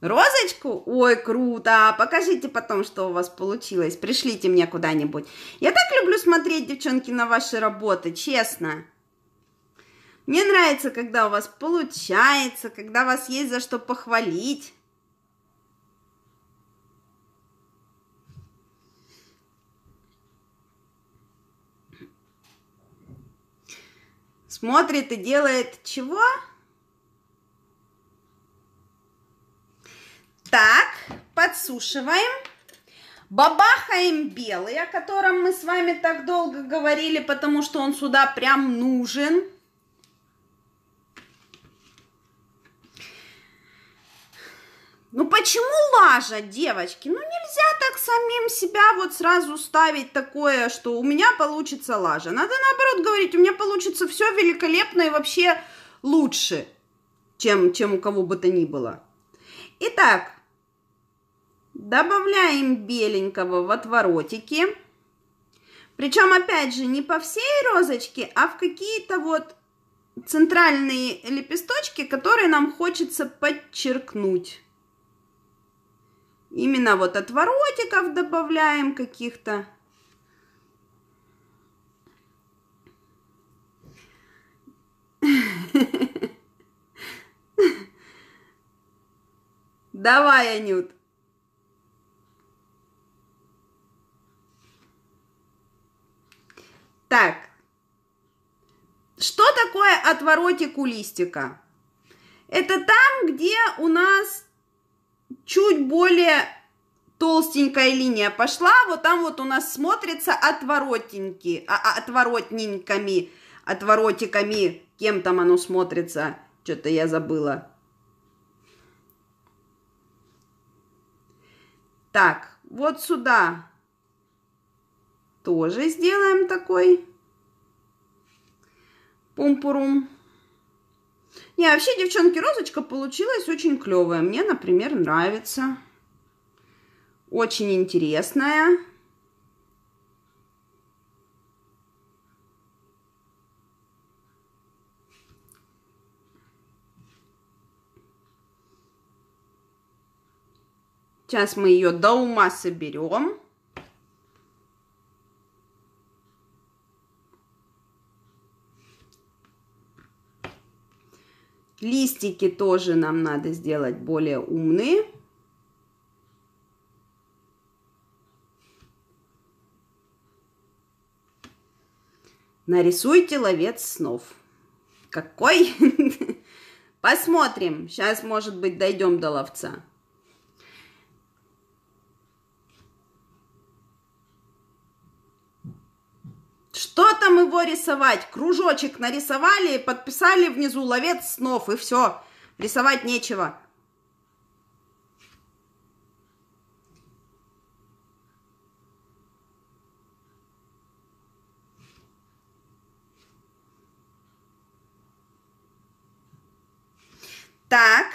Розочку? Ой, круто! А покажите потом, что у вас получилось. Пришлите мне куда-нибудь. Я так люблю смотреть, девчонки, на ваши работы, честно. Мне нравится, когда у вас получается, когда у вас есть за что похвалить. Смотрит и делает чего? Так, подсушиваем. Бабахаем белый, о котором мы с вами так долго говорили, потому что он сюда прям нужен. Ну почему лажа, девочки? Ну нельзя так самим себя вот сразу ставить такое, что у меня получится лажа. Надо наоборот говорить, у меня получится все великолепно и вообще лучше, чем, чем у кого бы то ни было. Итак, добавляем беленького в отворотики. Причем, опять же, не по всей розочке, а в какие-то вот центральные лепесточки, которые нам хочется подчеркнуть. Именно вот отворотиков добавляем каких-то. Давай, Анют. Так, что такое отворотик у листика? Это там, где у нас чуть более толстенькая линия пошла, вот там вот у нас смотрится отворотеньки, а, а, отворотненьками, отворотиками, кем там оно смотрится, что-то я забыла. Так, вот сюда тоже сделаем такой пумпурум. Не, вообще, девчонки, розочка получилась очень клевая. Мне, например, нравится. Очень интересная. Сейчас мы ее до ума соберем. Листики тоже нам надо сделать более умные. Нарисуйте ловец снов. Какой? Посмотрим. Сейчас, может быть, дойдем до ловца. Что там его рисовать? Кружочек нарисовали, подписали внизу ловец снов и все. Рисовать нечего. Так.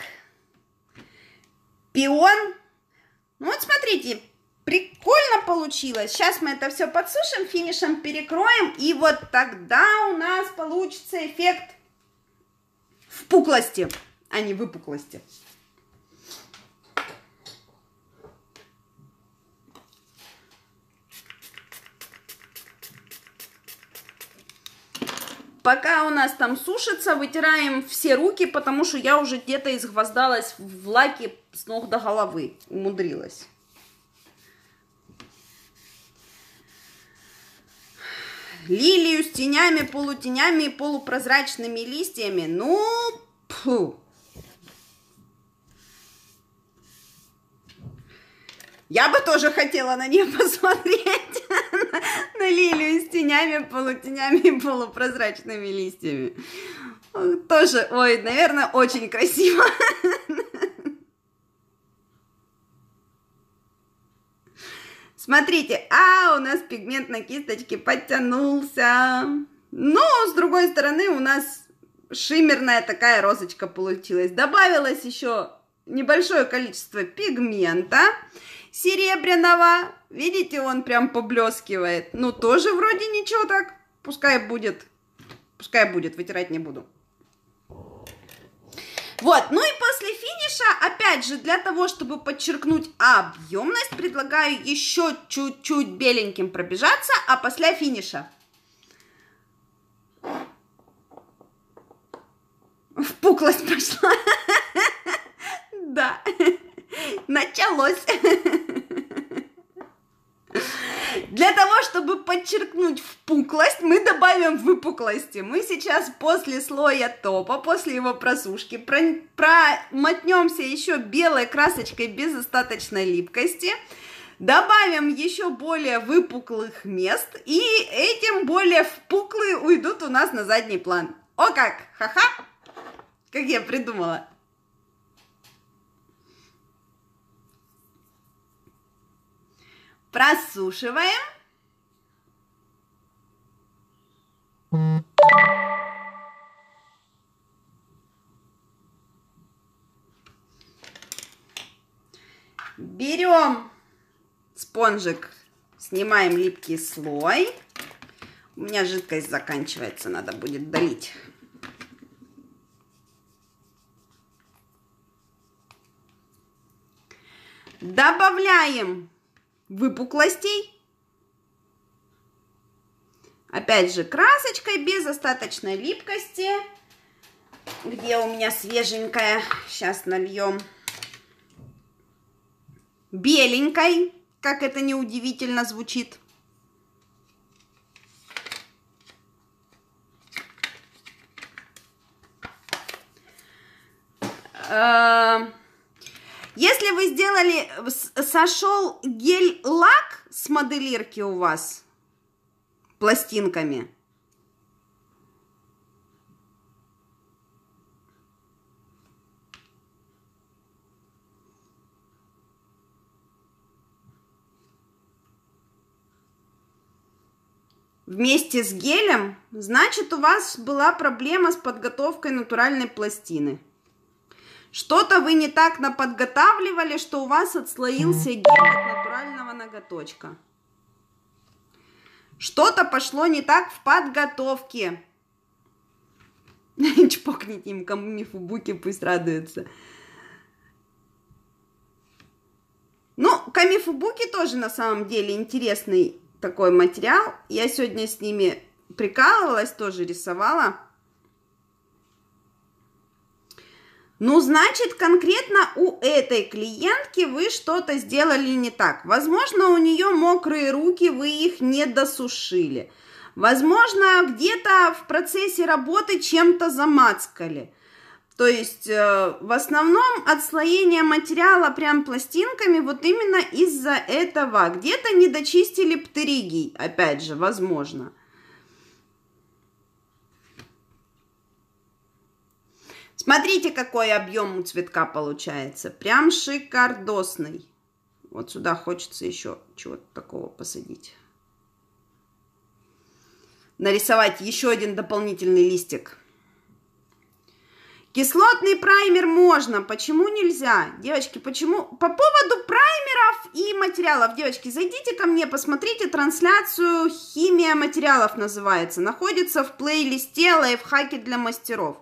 Пион. Ну вот смотрите, Прикольно получилось. Сейчас мы это все подсушим, финишем перекроем. И вот тогда у нас получится эффект впуклости, а не выпуклости. Пока у нас там сушится, вытираем все руки, потому что я уже где-то изгвоздалась в лаке с ног до головы, умудрилась. лилию с тенями, полутенями и полупрозрачными листьями. Ну, пфу. Я бы тоже хотела на нее посмотреть, на лилию с тенями, полутенями и полупрозрачными листьями. Тоже, ой, наверное, очень красиво. Смотрите, а у нас пигмент на кисточке подтянулся. Но, с другой стороны, у нас шиммерная такая розочка получилась. Добавилось еще небольшое количество пигмента серебряного. Видите, он прям поблескивает. Ну, тоже вроде ничего так. Пускай будет. Пускай будет, вытирать не буду. Вот, ну и после финиша, опять же, для того, чтобы подчеркнуть объемность, предлагаю еще чуть-чуть беленьким пробежаться, а после финиша. в пуклость пошла. Да, началось. Для того, чтобы подчеркнуть впуклость, мы добавим выпуклости. Мы сейчас после слоя топа, после его просушки, промотнемся еще белой красочкой без остаточной липкости добавим еще более выпуклых мест, и этим более впуклые уйдут у нас на задний план. О как! Ха-ха! Как я придумала! Просушиваем. Берем спонжик, снимаем липкий слой. У меня жидкость заканчивается, надо будет долить. Добавляем выпуклостей. Опять же, красочкой без остаточной липкости. Где у меня свеженькая? Сейчас нальем. Беленькой, как это неудивительно звучит. Uh... Если вы сделали, сошел гель-лак с моделирки у вас пластинками, вместе с гелем, значит у вас была проблема с подготовкой натуральной пластины. Что-то вы не так наподготавливали, что у вас отслоился гель от натурального ноготочка. Что-то пошло не так в подготовке. Чпокните им, кому не фубуки, пусть радуются. Ну, камифубуки тоже на самом деле интересный такой материал. Я сегодня с ними прикалывалась, тоже рисовала. Ну, значит, конкретно у этой клиентки вы что-то сделали не так. Возможно, у нее мокрые руки, вы их не досушили. Возможно, где-то в процессе работы чем-то замацкали. То есть э, в основном отслоение материала прям пластинками вот именно из-за этого. Где-то не дочистили птеригий, опять же, возможно. Смотрите, какой объем у цветка получается. Прям шикардосный. Вот сюда хочется еще чего-то такого посадить. Нарисовать еще один дополнительный листик. Кислотный праймер можно, почему нельзя? Девочки, почему? По поводу праймеров и материалов, девочки, зайдите ко мне, посмотрите трансляцию «Химия материалов» называется. Находится в плейлисте «Лайфхаки для мастеров».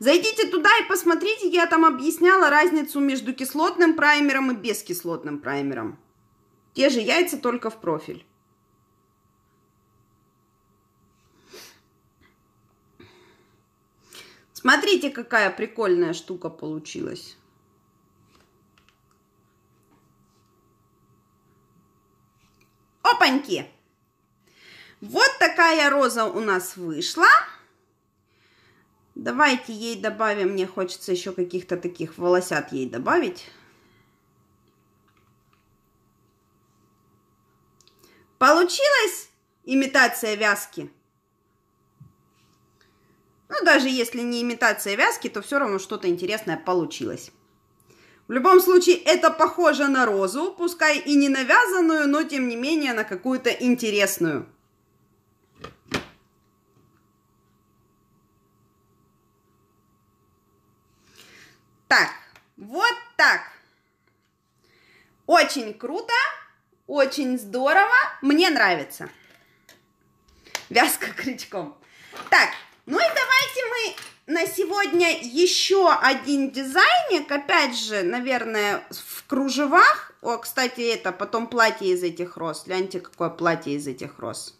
Зайдите туда и посмотрите, я там объясняла разницу между кислотным праймером и бескислотным праймером. Те же яйца, только в профиль. Смотрите, какая прикольная штука получилась. Опаньки! Вот такая роза у нас вышла. Давайте ей добавим, мне хочется еще каких-то таких волосят ей добавить. Получилась имитация вязки? Ну, даже если не имитация вязки, то все равно что-то интересное получилось. В любом случае, это похоже на розу, пускай и не навязанную, но тем не менее на какую-то интересную. так, вот так. Очень круто, очень здорово, мне нравится. Вязка крючком. Так, ну и давайте мы на сегодня еще один дизайнник, опять же, наверное, в кружевах. О, кстати, это потом платье из этих роз. Гляньте, какое платье из этих роз.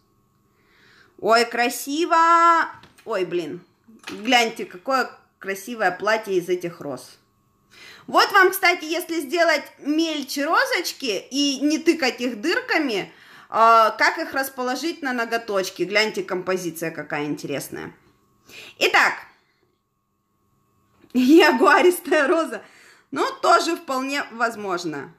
Ой, красиво! Ой, блин, гляньте, какое красивое платье из этих роз. Вот вам, кстати, если сделать мельче розочки и не тыкать их дырками, э, как их расположить на ноготочке. Гляньте, композиция какая интересная. Итак, ягуаристая роза. Ну, тоже вполне возможно.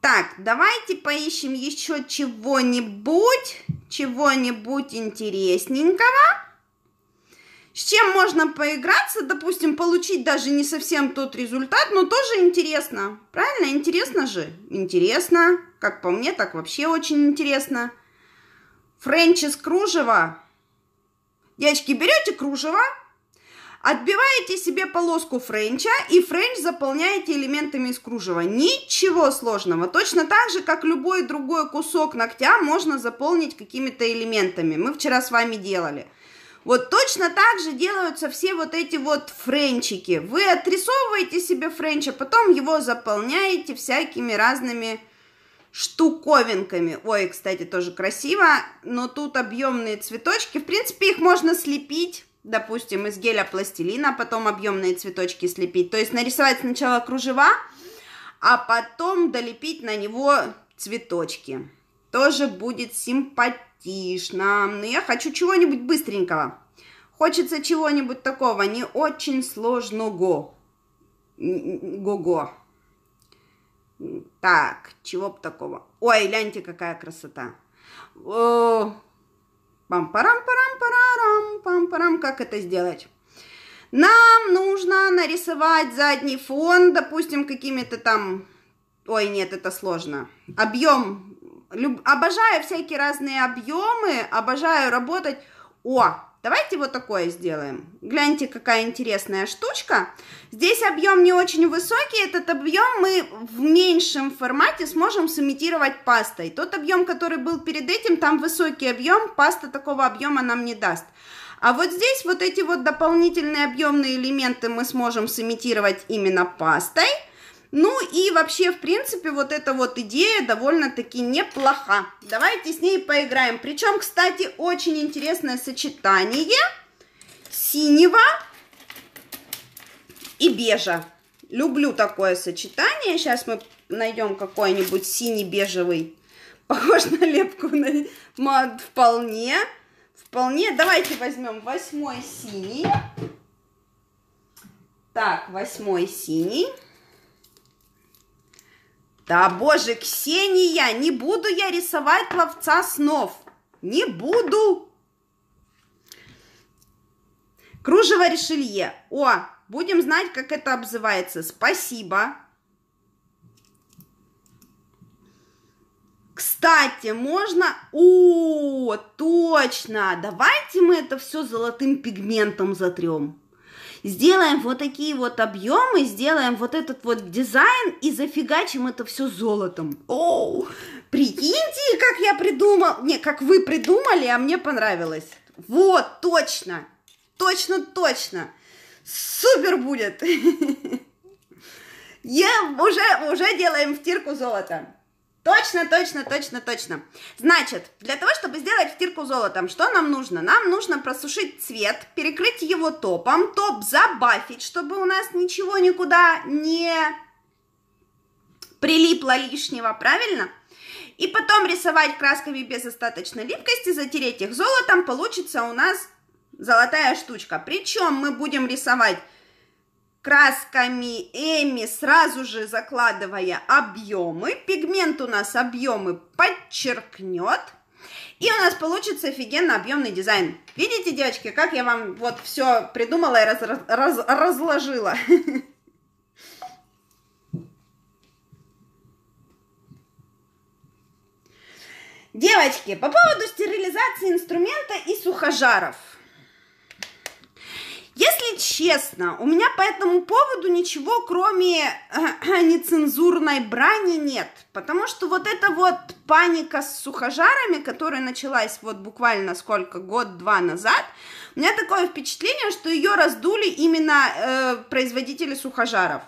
Так, давайте поищем еще чего-нибудь, чего-нибудь интересненького с чем можно поиграться, допустим, получить даже не совсем тот результат, но тоже интересно. Правильно? Интересно же? Интересно. Как по мне, так вообще очень интересно. Френч из кружева. Девочки, берете кружево, отбиваете себе полоску френча и френч заполняете элементами из кружева. Ничего сложного. Точно так же, как любой другой кусок ногтя можно заполнить какими-то элементами. Мы вчера с вами делали. Вот точно так же делаются все вот эти вот френчики. Вы отрисовываете себе френч, а потом его заполняете всякими разными штуковинками. Ой, кстати, тоже красиво, но тут объемные цветочки. В принципе, их можно слепить, допустим, из геля пластилина, а потом объемные цветочки слепить. То есть нарисовать сначала кружева, а потом долепить на него цветочки. Тоже будет симпатично айтишно, но я хочу чего-нибудь быстренького. Хочется чего-нибудь такого не очень сложного. Го-го. Так, чего бы такого? Ой, гляньте, какая красота. О, пам-парам-парам-парарам, парам пам парам как это сделать? Нам нужно нарисовать задний фон, допустим, какими-то там... Ой, нет, это сложно. Объем Люб... Обожаю всякие разные объемы, обожаю работать. О, давайте вот такое сделаем. Гляньте, какая интересная штучка. Здесь объем не очень высокий, этот объем мы в меньшем формате сможем сымитировать пастой. Тот объем, который был перед этим, там высокий объем, паста такого объема нам не даст. А вот здесь вот эти вот дополнительные объемные элементы мы сможем сымитировать именно пастой – ну и вообще, в принципе, вот эта вот идея довольно-таки неплоха. Давайте с ней поиграем. Причем, кстати, очень интересное сочетание синего и бежа. Люблю такое сочетание. Сейчас мы найдем какой-нибудь синий-бежевый. Похож на лепку на вполне. Вполне. Давайте возьмем восьмой синий. Так, восьмой синий. Да боже, Ксения, не буду я рисовать ловца снов. Не буду. Кружево решелье. О, будем знать, как это обзывается. Спасибо. Кстати, можно... О, точно! Давайте мы это все золотым пигментом затрем сделаем вот такие вот объемы, сделаем вот этот вот дизайн и зафигачим это все золотом. Оу, прикиньте, как я придумал, не, как вы придумали, а мне понравилось. Вот, точно, точно, точно. Супер будет. Я уже, уже делаем втирку золота. Точно, точно, точно, точно. Значит, для того, чтобы сделать втирку золотом, что нам нужно? Нам нужно просушить цвет, перекрыть его топом, топ забафить, чтобы у нас ничего никуда не прилипло лишнего, правильно? И потом рисовать красками без остаточной липкости, затереть их золотом, получится у нас золотая штучка. Причем мы будем рисовать красками Эми, сразу же закладывая объемы. Пигмент у нас объемы подчеркнет. И у нас получится офигенно объемный дизайн. Видите, девочки, как я вам вот все придумала и раз, раз, разложила. Девочки, по поводу стерилизации инструмента и сухожаров – если честно, у меня по этому поводу ничего, кроме э, нецензурной брани, нет. Потому что вот эта вот паника с сухожарами, которая началась вот буквально сколько, год-два назад, у меня такое впечатление, что ее раздули именно э, производители сухожаров.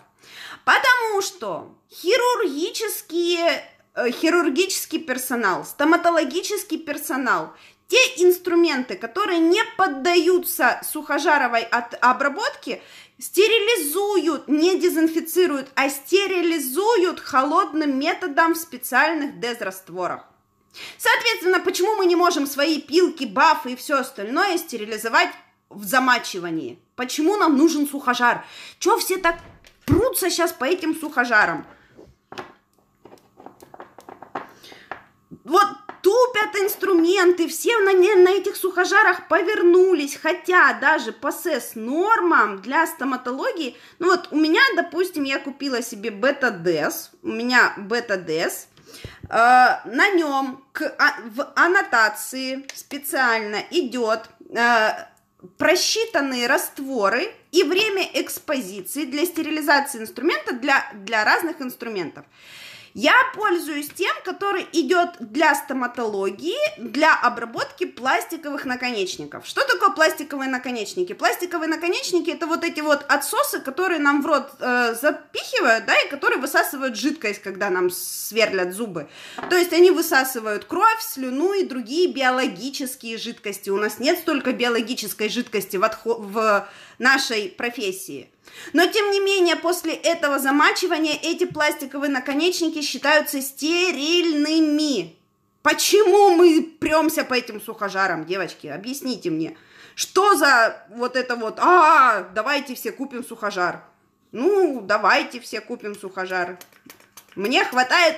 Потому что хирургические э, хирургический персонал, стоматологический персонал, те инструменты, которые не поддаются сухожаровой от обработки, стерилизуют, не дезинфицируют, а стерилизуют холодным методом в специальных дезрастворах. Соответственно, почему мы не можем свои пилки, бафы и все остальное стерилизовать в замачивании? Почему нам нужен сухожар? Чего все так прутся сейчас по этим сухожарам? Вот тупят инструменты, все на, на этих сухожарах повернулись, хотя даже по СЭС нормам для стоматологии, ну вот у меня, допустим, я купила себе бета-дес, у меня бета-дес, э, на нем к, а, в аннотации специально идет э, просчитанные растворы и время экспозиции для стерилизации инструмента для, для разных инструментов. Я пользуюсь тем, который идет для стоматологии, для обработки пластиковых наконечников. Что такое пластиковые наконечники? Пластиковые наконечники это вот эти вот отсосы, которые нам в рот э, запихивают, да, и которые высасывают жидкость, когда нам сверлят зубы. То есть они высасывают кровь, слюну и другие биологические жидкости. У нас нет столько биологической жидкости в, отхо- в нашей профессии. Но тем не менее, после этого замачивания эти пластиковые наконечники считаются стерильными. Почему мы премся по этим сухожарам, девочки? Объясните мне. Что за вот это вот, а, давайте все купим сухожар. Ну, давайте все купим сухожар. Мне хватает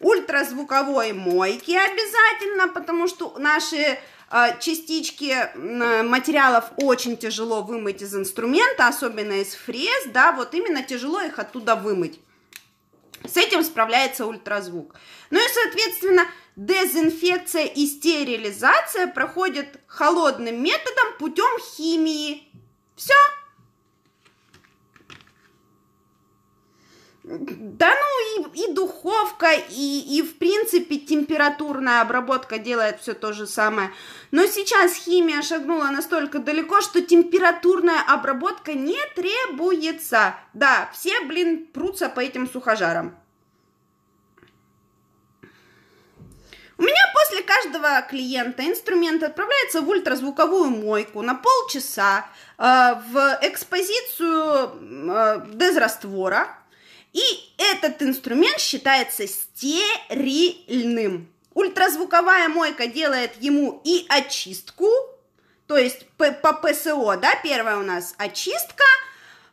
ультразвуковой мойки обязательно, потому что наши а, частички материалов очень тяжело вымыть из инструмента, особенно из фрез, да, вот именно тяжело их оттуда вымыть. С этим справляется ультразвук. Ну и, соответственно, дезинфекция и стерилизация проходит холодным методом путем химии. Все. Да ну и, и духовка, и, и в принципе температурная обработка делает все то же самое. Но сейчас химия шагнула настолько далеко, что температурная обработка не требуется. Да, все, блин, прутся по этим сухожарам. У меня после каждого клиента инструмент отправляется в ультразвуковую мойку на полчаса э, в экспозицию э, дезраствора и этот инструмент считается стерильным. Ультразвуковая мойка делает ему и очистку, то есть по, ПСО, да, первая у нас очистка,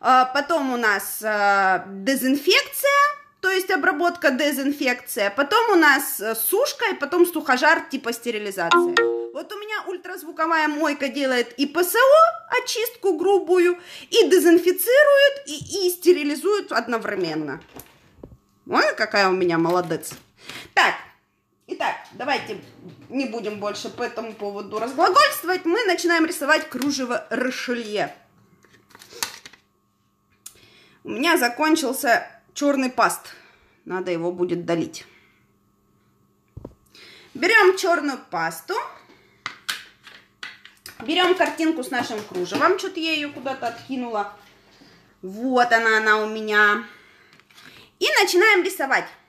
а, потом у нас а, дезинфекция, то есть обработка, дезинфекция, потом у нас э, сушка и потом сухожар типа стерилизация. Вот у меня ультразвуковая мойка делает и ПСО, очистку грубую, и дезинфицирует, и, и стерилизует одновременно. Ой, какая у меня молодец. Так, итак, давайте не будем больше по этому поводу разглагольствовать. Мы начинаем рисовать кружево Ришелье. У меня закончился черный паст. Надо его будет долить. Берем черную пасту. Берем картинку с нашим кружевом. Что-то я ее куда-то откинула. Вот она, она у меня. И начинаем рисовать.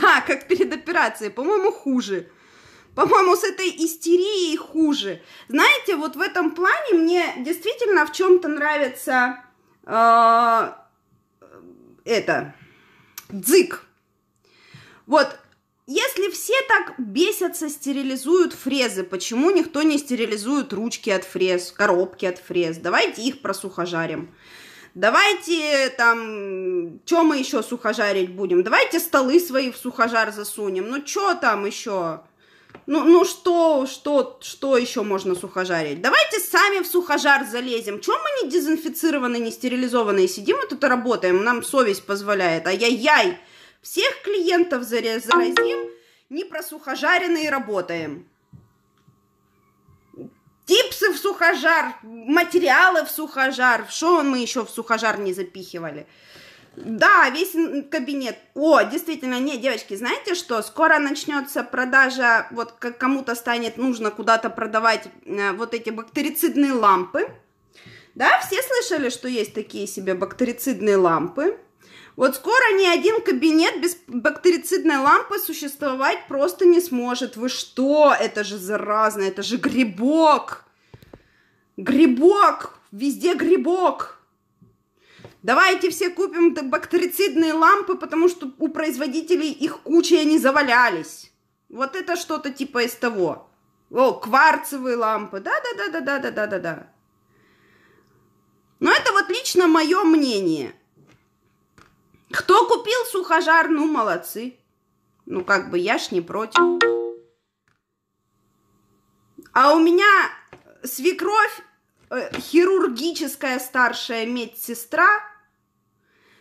Да, как перед операцией. По-моему, хуже. По-моему, с этой истерией хуже. Знаете, вот в этом плане мне действительно в чем-то нравится э, это дзык. Вот, если все так бесятся, стерилизуют фрезы, почему никто не стерилизует ручки от фрез, коробки от фрез? Давайте их просухожарим. Давайте там, что мы еще сухожарить будем? Давайте столы свои в сухожар засунем. Ну, что там еще? ну, ну что, что, что еще можно сухожарить? Давайте сами в сухожар залезем. Чем мы не дезинфицированные, не стерилизованные сидим и тут работаем? Нам совесть позволяет. Ай-яй-яй! Всех клиентов заразим, не про сухожаренные работаем. Типсы в сухожар, материалы в сухожар. Что мы еще в сухожар не запихивали? Да, весь кабинет. О, действительно, не, девочки, знаете что? Скоро начнется продажа, вот как кому-то станет нужно куда-то продавать э, вот эти бактерицидные лампы. Да, все слышали, что есть такие себе бактерицидные лампы? Вот скоро ни один кабинет без бактерицидной лампы существовать просто не сможет. Вы что? Это же заразно, это же грибок. Грибок, везде грибок. Давайте все купим бактерицидные лампы, потому что у производителей их куча, и они завалялись. Вот это что-то типа из того. О, кварцевые лампы. Да-да-да-да-да-да-да-да-да. Но это вот лично мое мнение. Кто купил сухожар, ну молодцы. Ну как бы я ж не против. А у меня свекровь, э, хирургическая старшая медсестра,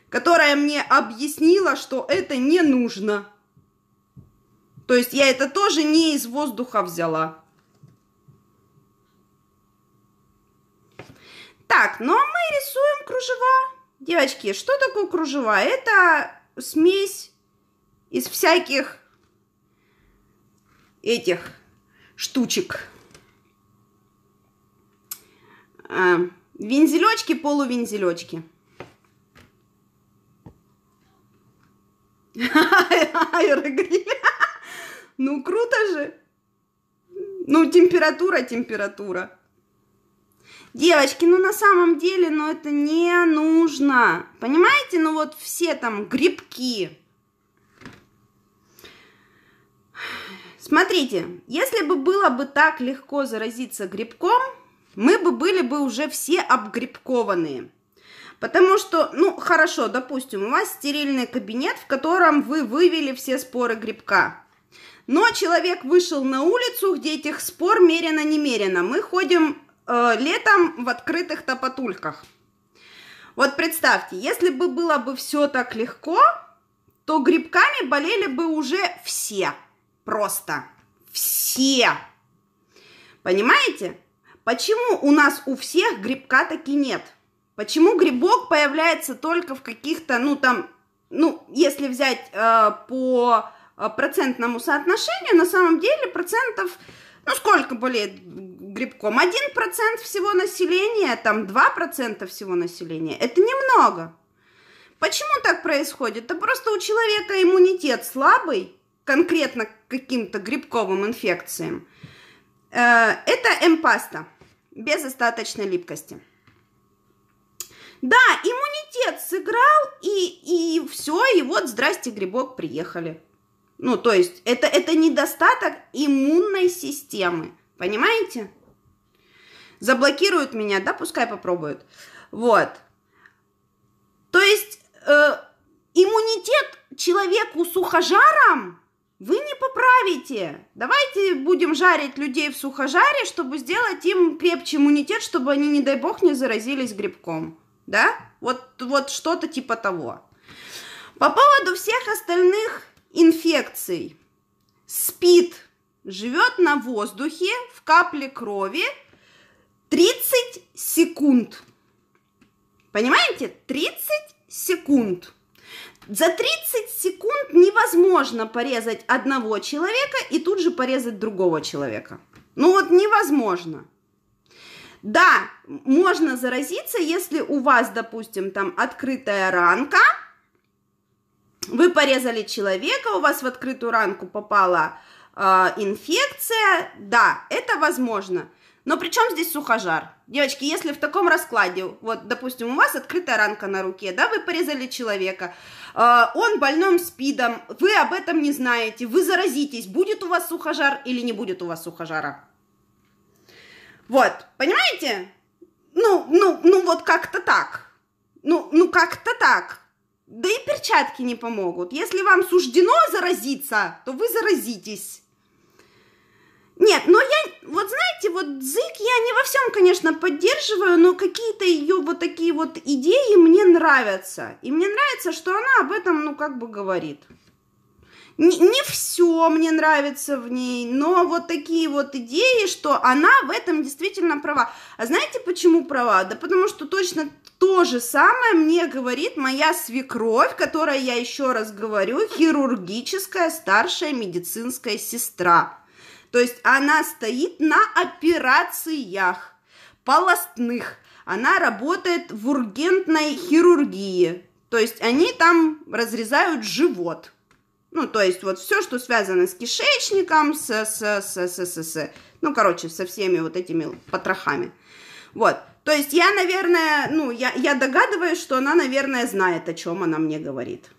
которая мне объяснила, что это не нужно. То есть я это тоже не из воздуха взяла. Так, ну а мы рисуем кружева. Девочки, что такое кружева? Это смесь из всяких этих штучек. А, Вензелечки, полувензелечки. Аэрогриль. Ну, круто же. Ну, температура, температура. Девочки, ну на самом деле, ну это не нужно. Понимаете, ну вот все там грибки. Смотрите, если бы было бы так легко заразиться грибком, мы бы были бы уже все обгрибкованные. Потому что, ну, хорошо, допустим, у вас стерильный кабинет, в котором вы вывели все споры грибка. Но человек вышел на улицу, где этих спор мерено-немерено. Мы ходим э, летом в открытых топотульках. Вот представьте, если бы было бы все так легко, то грибками болели бы уже все. Просто все. Понимаете? Почему у нас у всех грибка таки нет? Почему грибок появляется только в каких-то, ну там, ну, если взять э, по э, процентному соотношению, на самом деле процентов, ну сколько болеет грибком? один процент всего населения, там два процента всего населения. Это немного. Почему так происходит? Это просто у человека иммунитет слабый, конкретно к каким-то грибковым инфекциям. Э, это эмпаста без остаточной липкости. Да, иммунитет сыграл, и, и все, и вот, здрасте, грибок, приехали. Ну, то есть, это, это недостаток иммунной системы, понимаете? Заблокируют меня, да, пускай попробуют. Вот. То есть, э, иммунитет человеку сухожаром вы не поправите. Давайте будем жарить людей в сухожаре, чтобы сделать им крепче иммунитет, чтобы они, не дай бог, не заразились грибком да? Вот, вот что-то типа того. По поводу всех остальных инфекций. СПИД живет на воздухе в капле крови 30 секунд. Понимаете? 30 секунд. За 30 секунд невозможно порезать одного человека и тут же порезать другого человека. Ну вот невозможно. Да, можно заразиться, если у вас, допустим, там открытая ранка, вы порезали человека, у вас в открытую ранку попала э, инфекция, да, это возможно. Но при чем здесь сухожар? Девочки, если в таком раскладе, вот, допустим, у вас открытая ранка на руке, да, вы порезали человека, э, он больным спидом, вы об этом не знаете, вы заразитесь, будет у вас сухожар или не будет у вас сухожара? Вот, понимаете? Ну, ну, ну вот как-то так. Ну, ну как-то так. Да и перчатки не помогут. Если вам суждено заразиться, то вы заразитесь. Нет, но я, вот знаете, вот Зык я не во всем, конечно, поддерживаю, но какие-то ее вот такие вот идеи мне нравятся. И мне нравится, что она об этом, ну, как бы говорит. Не, не все мне нравится в ней, но вот такие вот идеи, что она в этом действительно права. А знаете, почему права? Да потому что точно то же самое мне говорит моя свекровь, которая, я еще раз говорю, хирургическая старшая медицинская сестра. То есть она стоит на операциях полостных. Она работает в ургентной хирургии. То есть они там разрезают живот. Ну, то есть вот все, что связано с кишечником, с, с, с, с, с, с ну, короче, со всеми вот этими потрохами. Вот. То есть я, наверное, ну, я, я догадываюсь, что она, наверное, знает, о чем она мне говорит.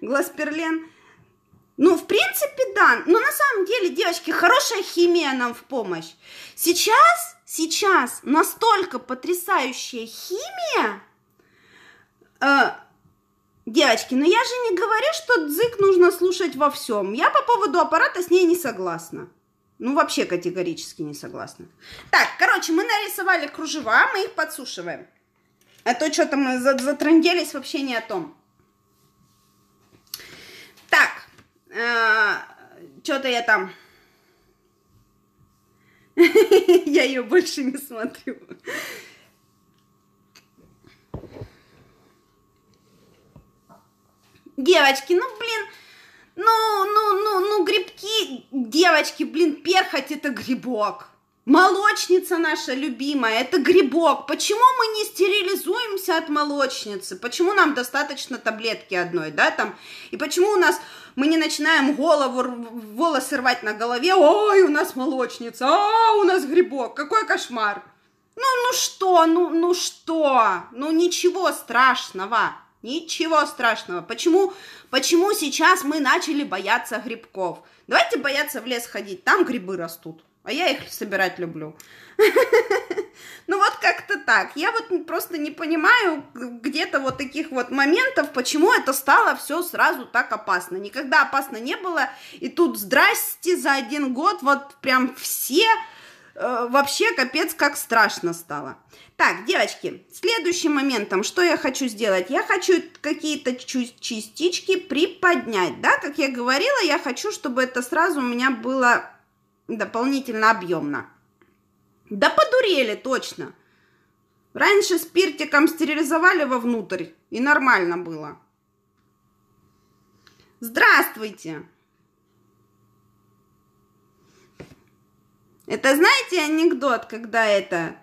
Глазперлен. Ну, в принципе, да. Но на самом деле, девочки, хорошая химия нам в помощь. Сейчас сейчас настолько потрясающая химия, э, девочки, но ну я же не говорю, что дзык нужно слушать во всем. Я по поводу аппарата с ней не согласна. Ну, вообще категорически не согласна. Так, короче, мы нарисовали кружева, мы их подсушиваем. А то что-то мы затрынделись вообще не о том. Так, э, что-то я там Я ее больше не смотрю. Девочки, ну блин, ну, ну, ну, ну, грибки, девочки, блин, перхоть это грибок. Молочница наша любимая, это грибок. Почему мы не стерилизуемся от молочницы? Почему нам достаточно таблетки одной, да, там? И почему у нас мы не начинаем голову, волосы рвать на голове? Ой, у нас молочница, а у нас грибок, какой кошмар. Ну, ну что, ну, ну что? Ну ничего страшного, ничего страшного. Почему, почему сейчас мы начали бояться грибков? Давайте бояться в лес ходить, там грибы растут. А я их собирать люблю. Ну вот как-то так. Я вот просто не понимаю где-то вот таких вот моментов, почему это стало все сразу так опасно. Никогда опасно не было. И тут здрасте за один год вот прям все э, вообще капец как страшно стало. Так, девочки, следующим моментом, что я хочу сделать? Я хочу какие-то частички приподнять, да, как я говорила, я хочу, чтобы это сразу у меня было дополнительно объемно. Да подурели точно. Раньше спиртиком стерилизовали вовнутрь, и нормально было. Здравствуйте! Это знаете анекдот, когда это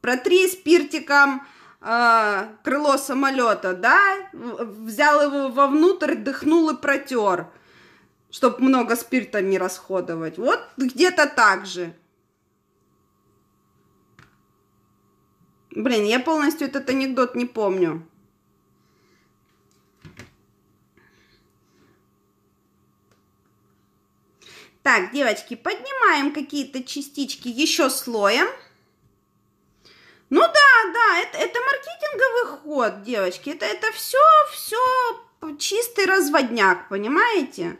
про три спиртиком э, крыло самолета, да? Взял его вовнутрь, дыхнул и протер чтобы много спирта не расходовать. Вот где-то так же. Блин, я полностью этот анекдот не помню. Так, девочки, поднимаем какие-то частички еще слоем. Ну да, да, это, это маркетинговый ход, девочки. Это, это все, все чистый разводняк, понимаете?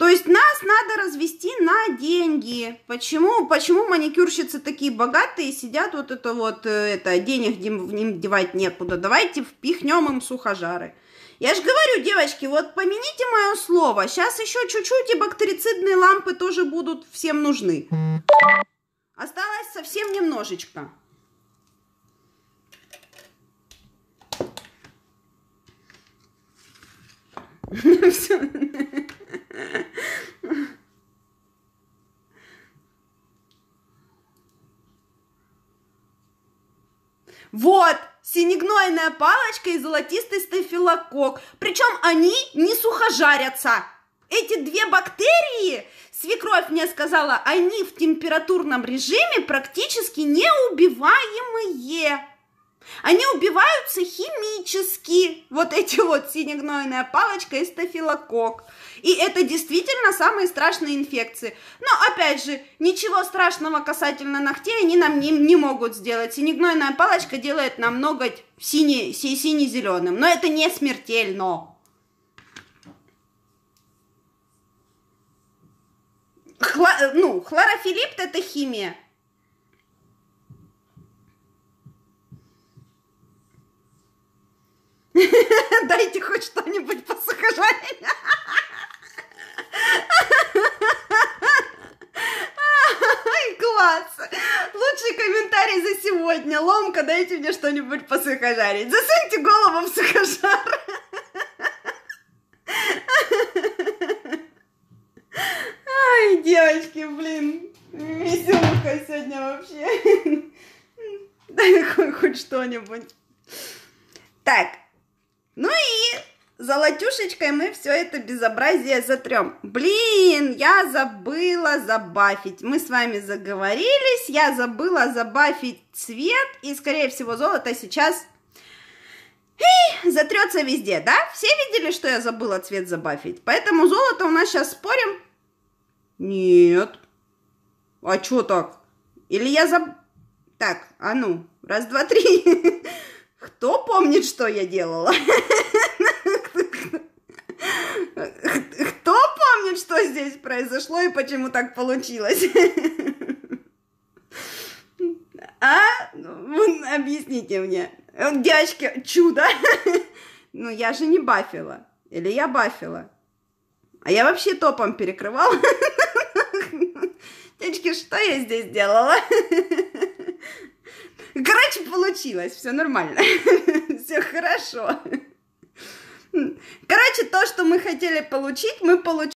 То есть нас надо развести на деньги. Почему, почему маникюрщицы такие богатые сидят вот это вот, э, это, денег в ним девать некуда. Давайте впихнем им сухожары. Я же говорю, девочки, вот помяните мое слово. Сейчас еще чуть-чуть и бактерицидные лампы тоже будут всем нужны. Осталось совсем немножечко. Все. Вот, синегнойная палочка и золотистый стафилокок. Причем они не сухожарятся. Эти две бактерии, свекровь мне сказала, они в температурном режиме практически неубиваемые. Они убиваются химически. Вот эти вот синегнойная палочка и стафилокок. И это действительно самые страшные инфекции. Но, опять же, ничего страшного касательно ногтей они нам не, не могут сделать. Синегнойная палочка делает нам ноготь сине, сине-зеленым. Но это не смертельно. Хло, ну, хлорофилипт – это химия. Дайте хоть что-нибудь посохожать. Класс! Лучший комментарий за сегодня. Ломка, дайте мне что-нибудь посухожарить. Засуньте голову в сухожар. Ай, девочки, блин, веселуха сегодня вообще. Дай хоть что-нибудь. Так, ну и Золотюшечкой мы все это безобразие затрем. Блин, я забыла забафить. Мы с вами заговорились, я забыла забафить цвет, и, скорее всего, золото сейчас и затрется везде, да? Все видели, что я забыла цвет забафить? Поэтому золото у нас сейчас спорим? Нет. А чё так? Или я заб... Так, а ну, раз, два, три. Кто помнит, что я делала? Кто помнит, что здесь произошло и почему так получилось? А? Ну, объясните мне. Девочки, чудо. Ну, я же не бафила. Или я бафила. А я вообще топом перекрывала. Девочки, что я здесь делала? Короче, получилось. Все нормально. Все хорошо. Короче, то, что мы хотели получить, мы получили.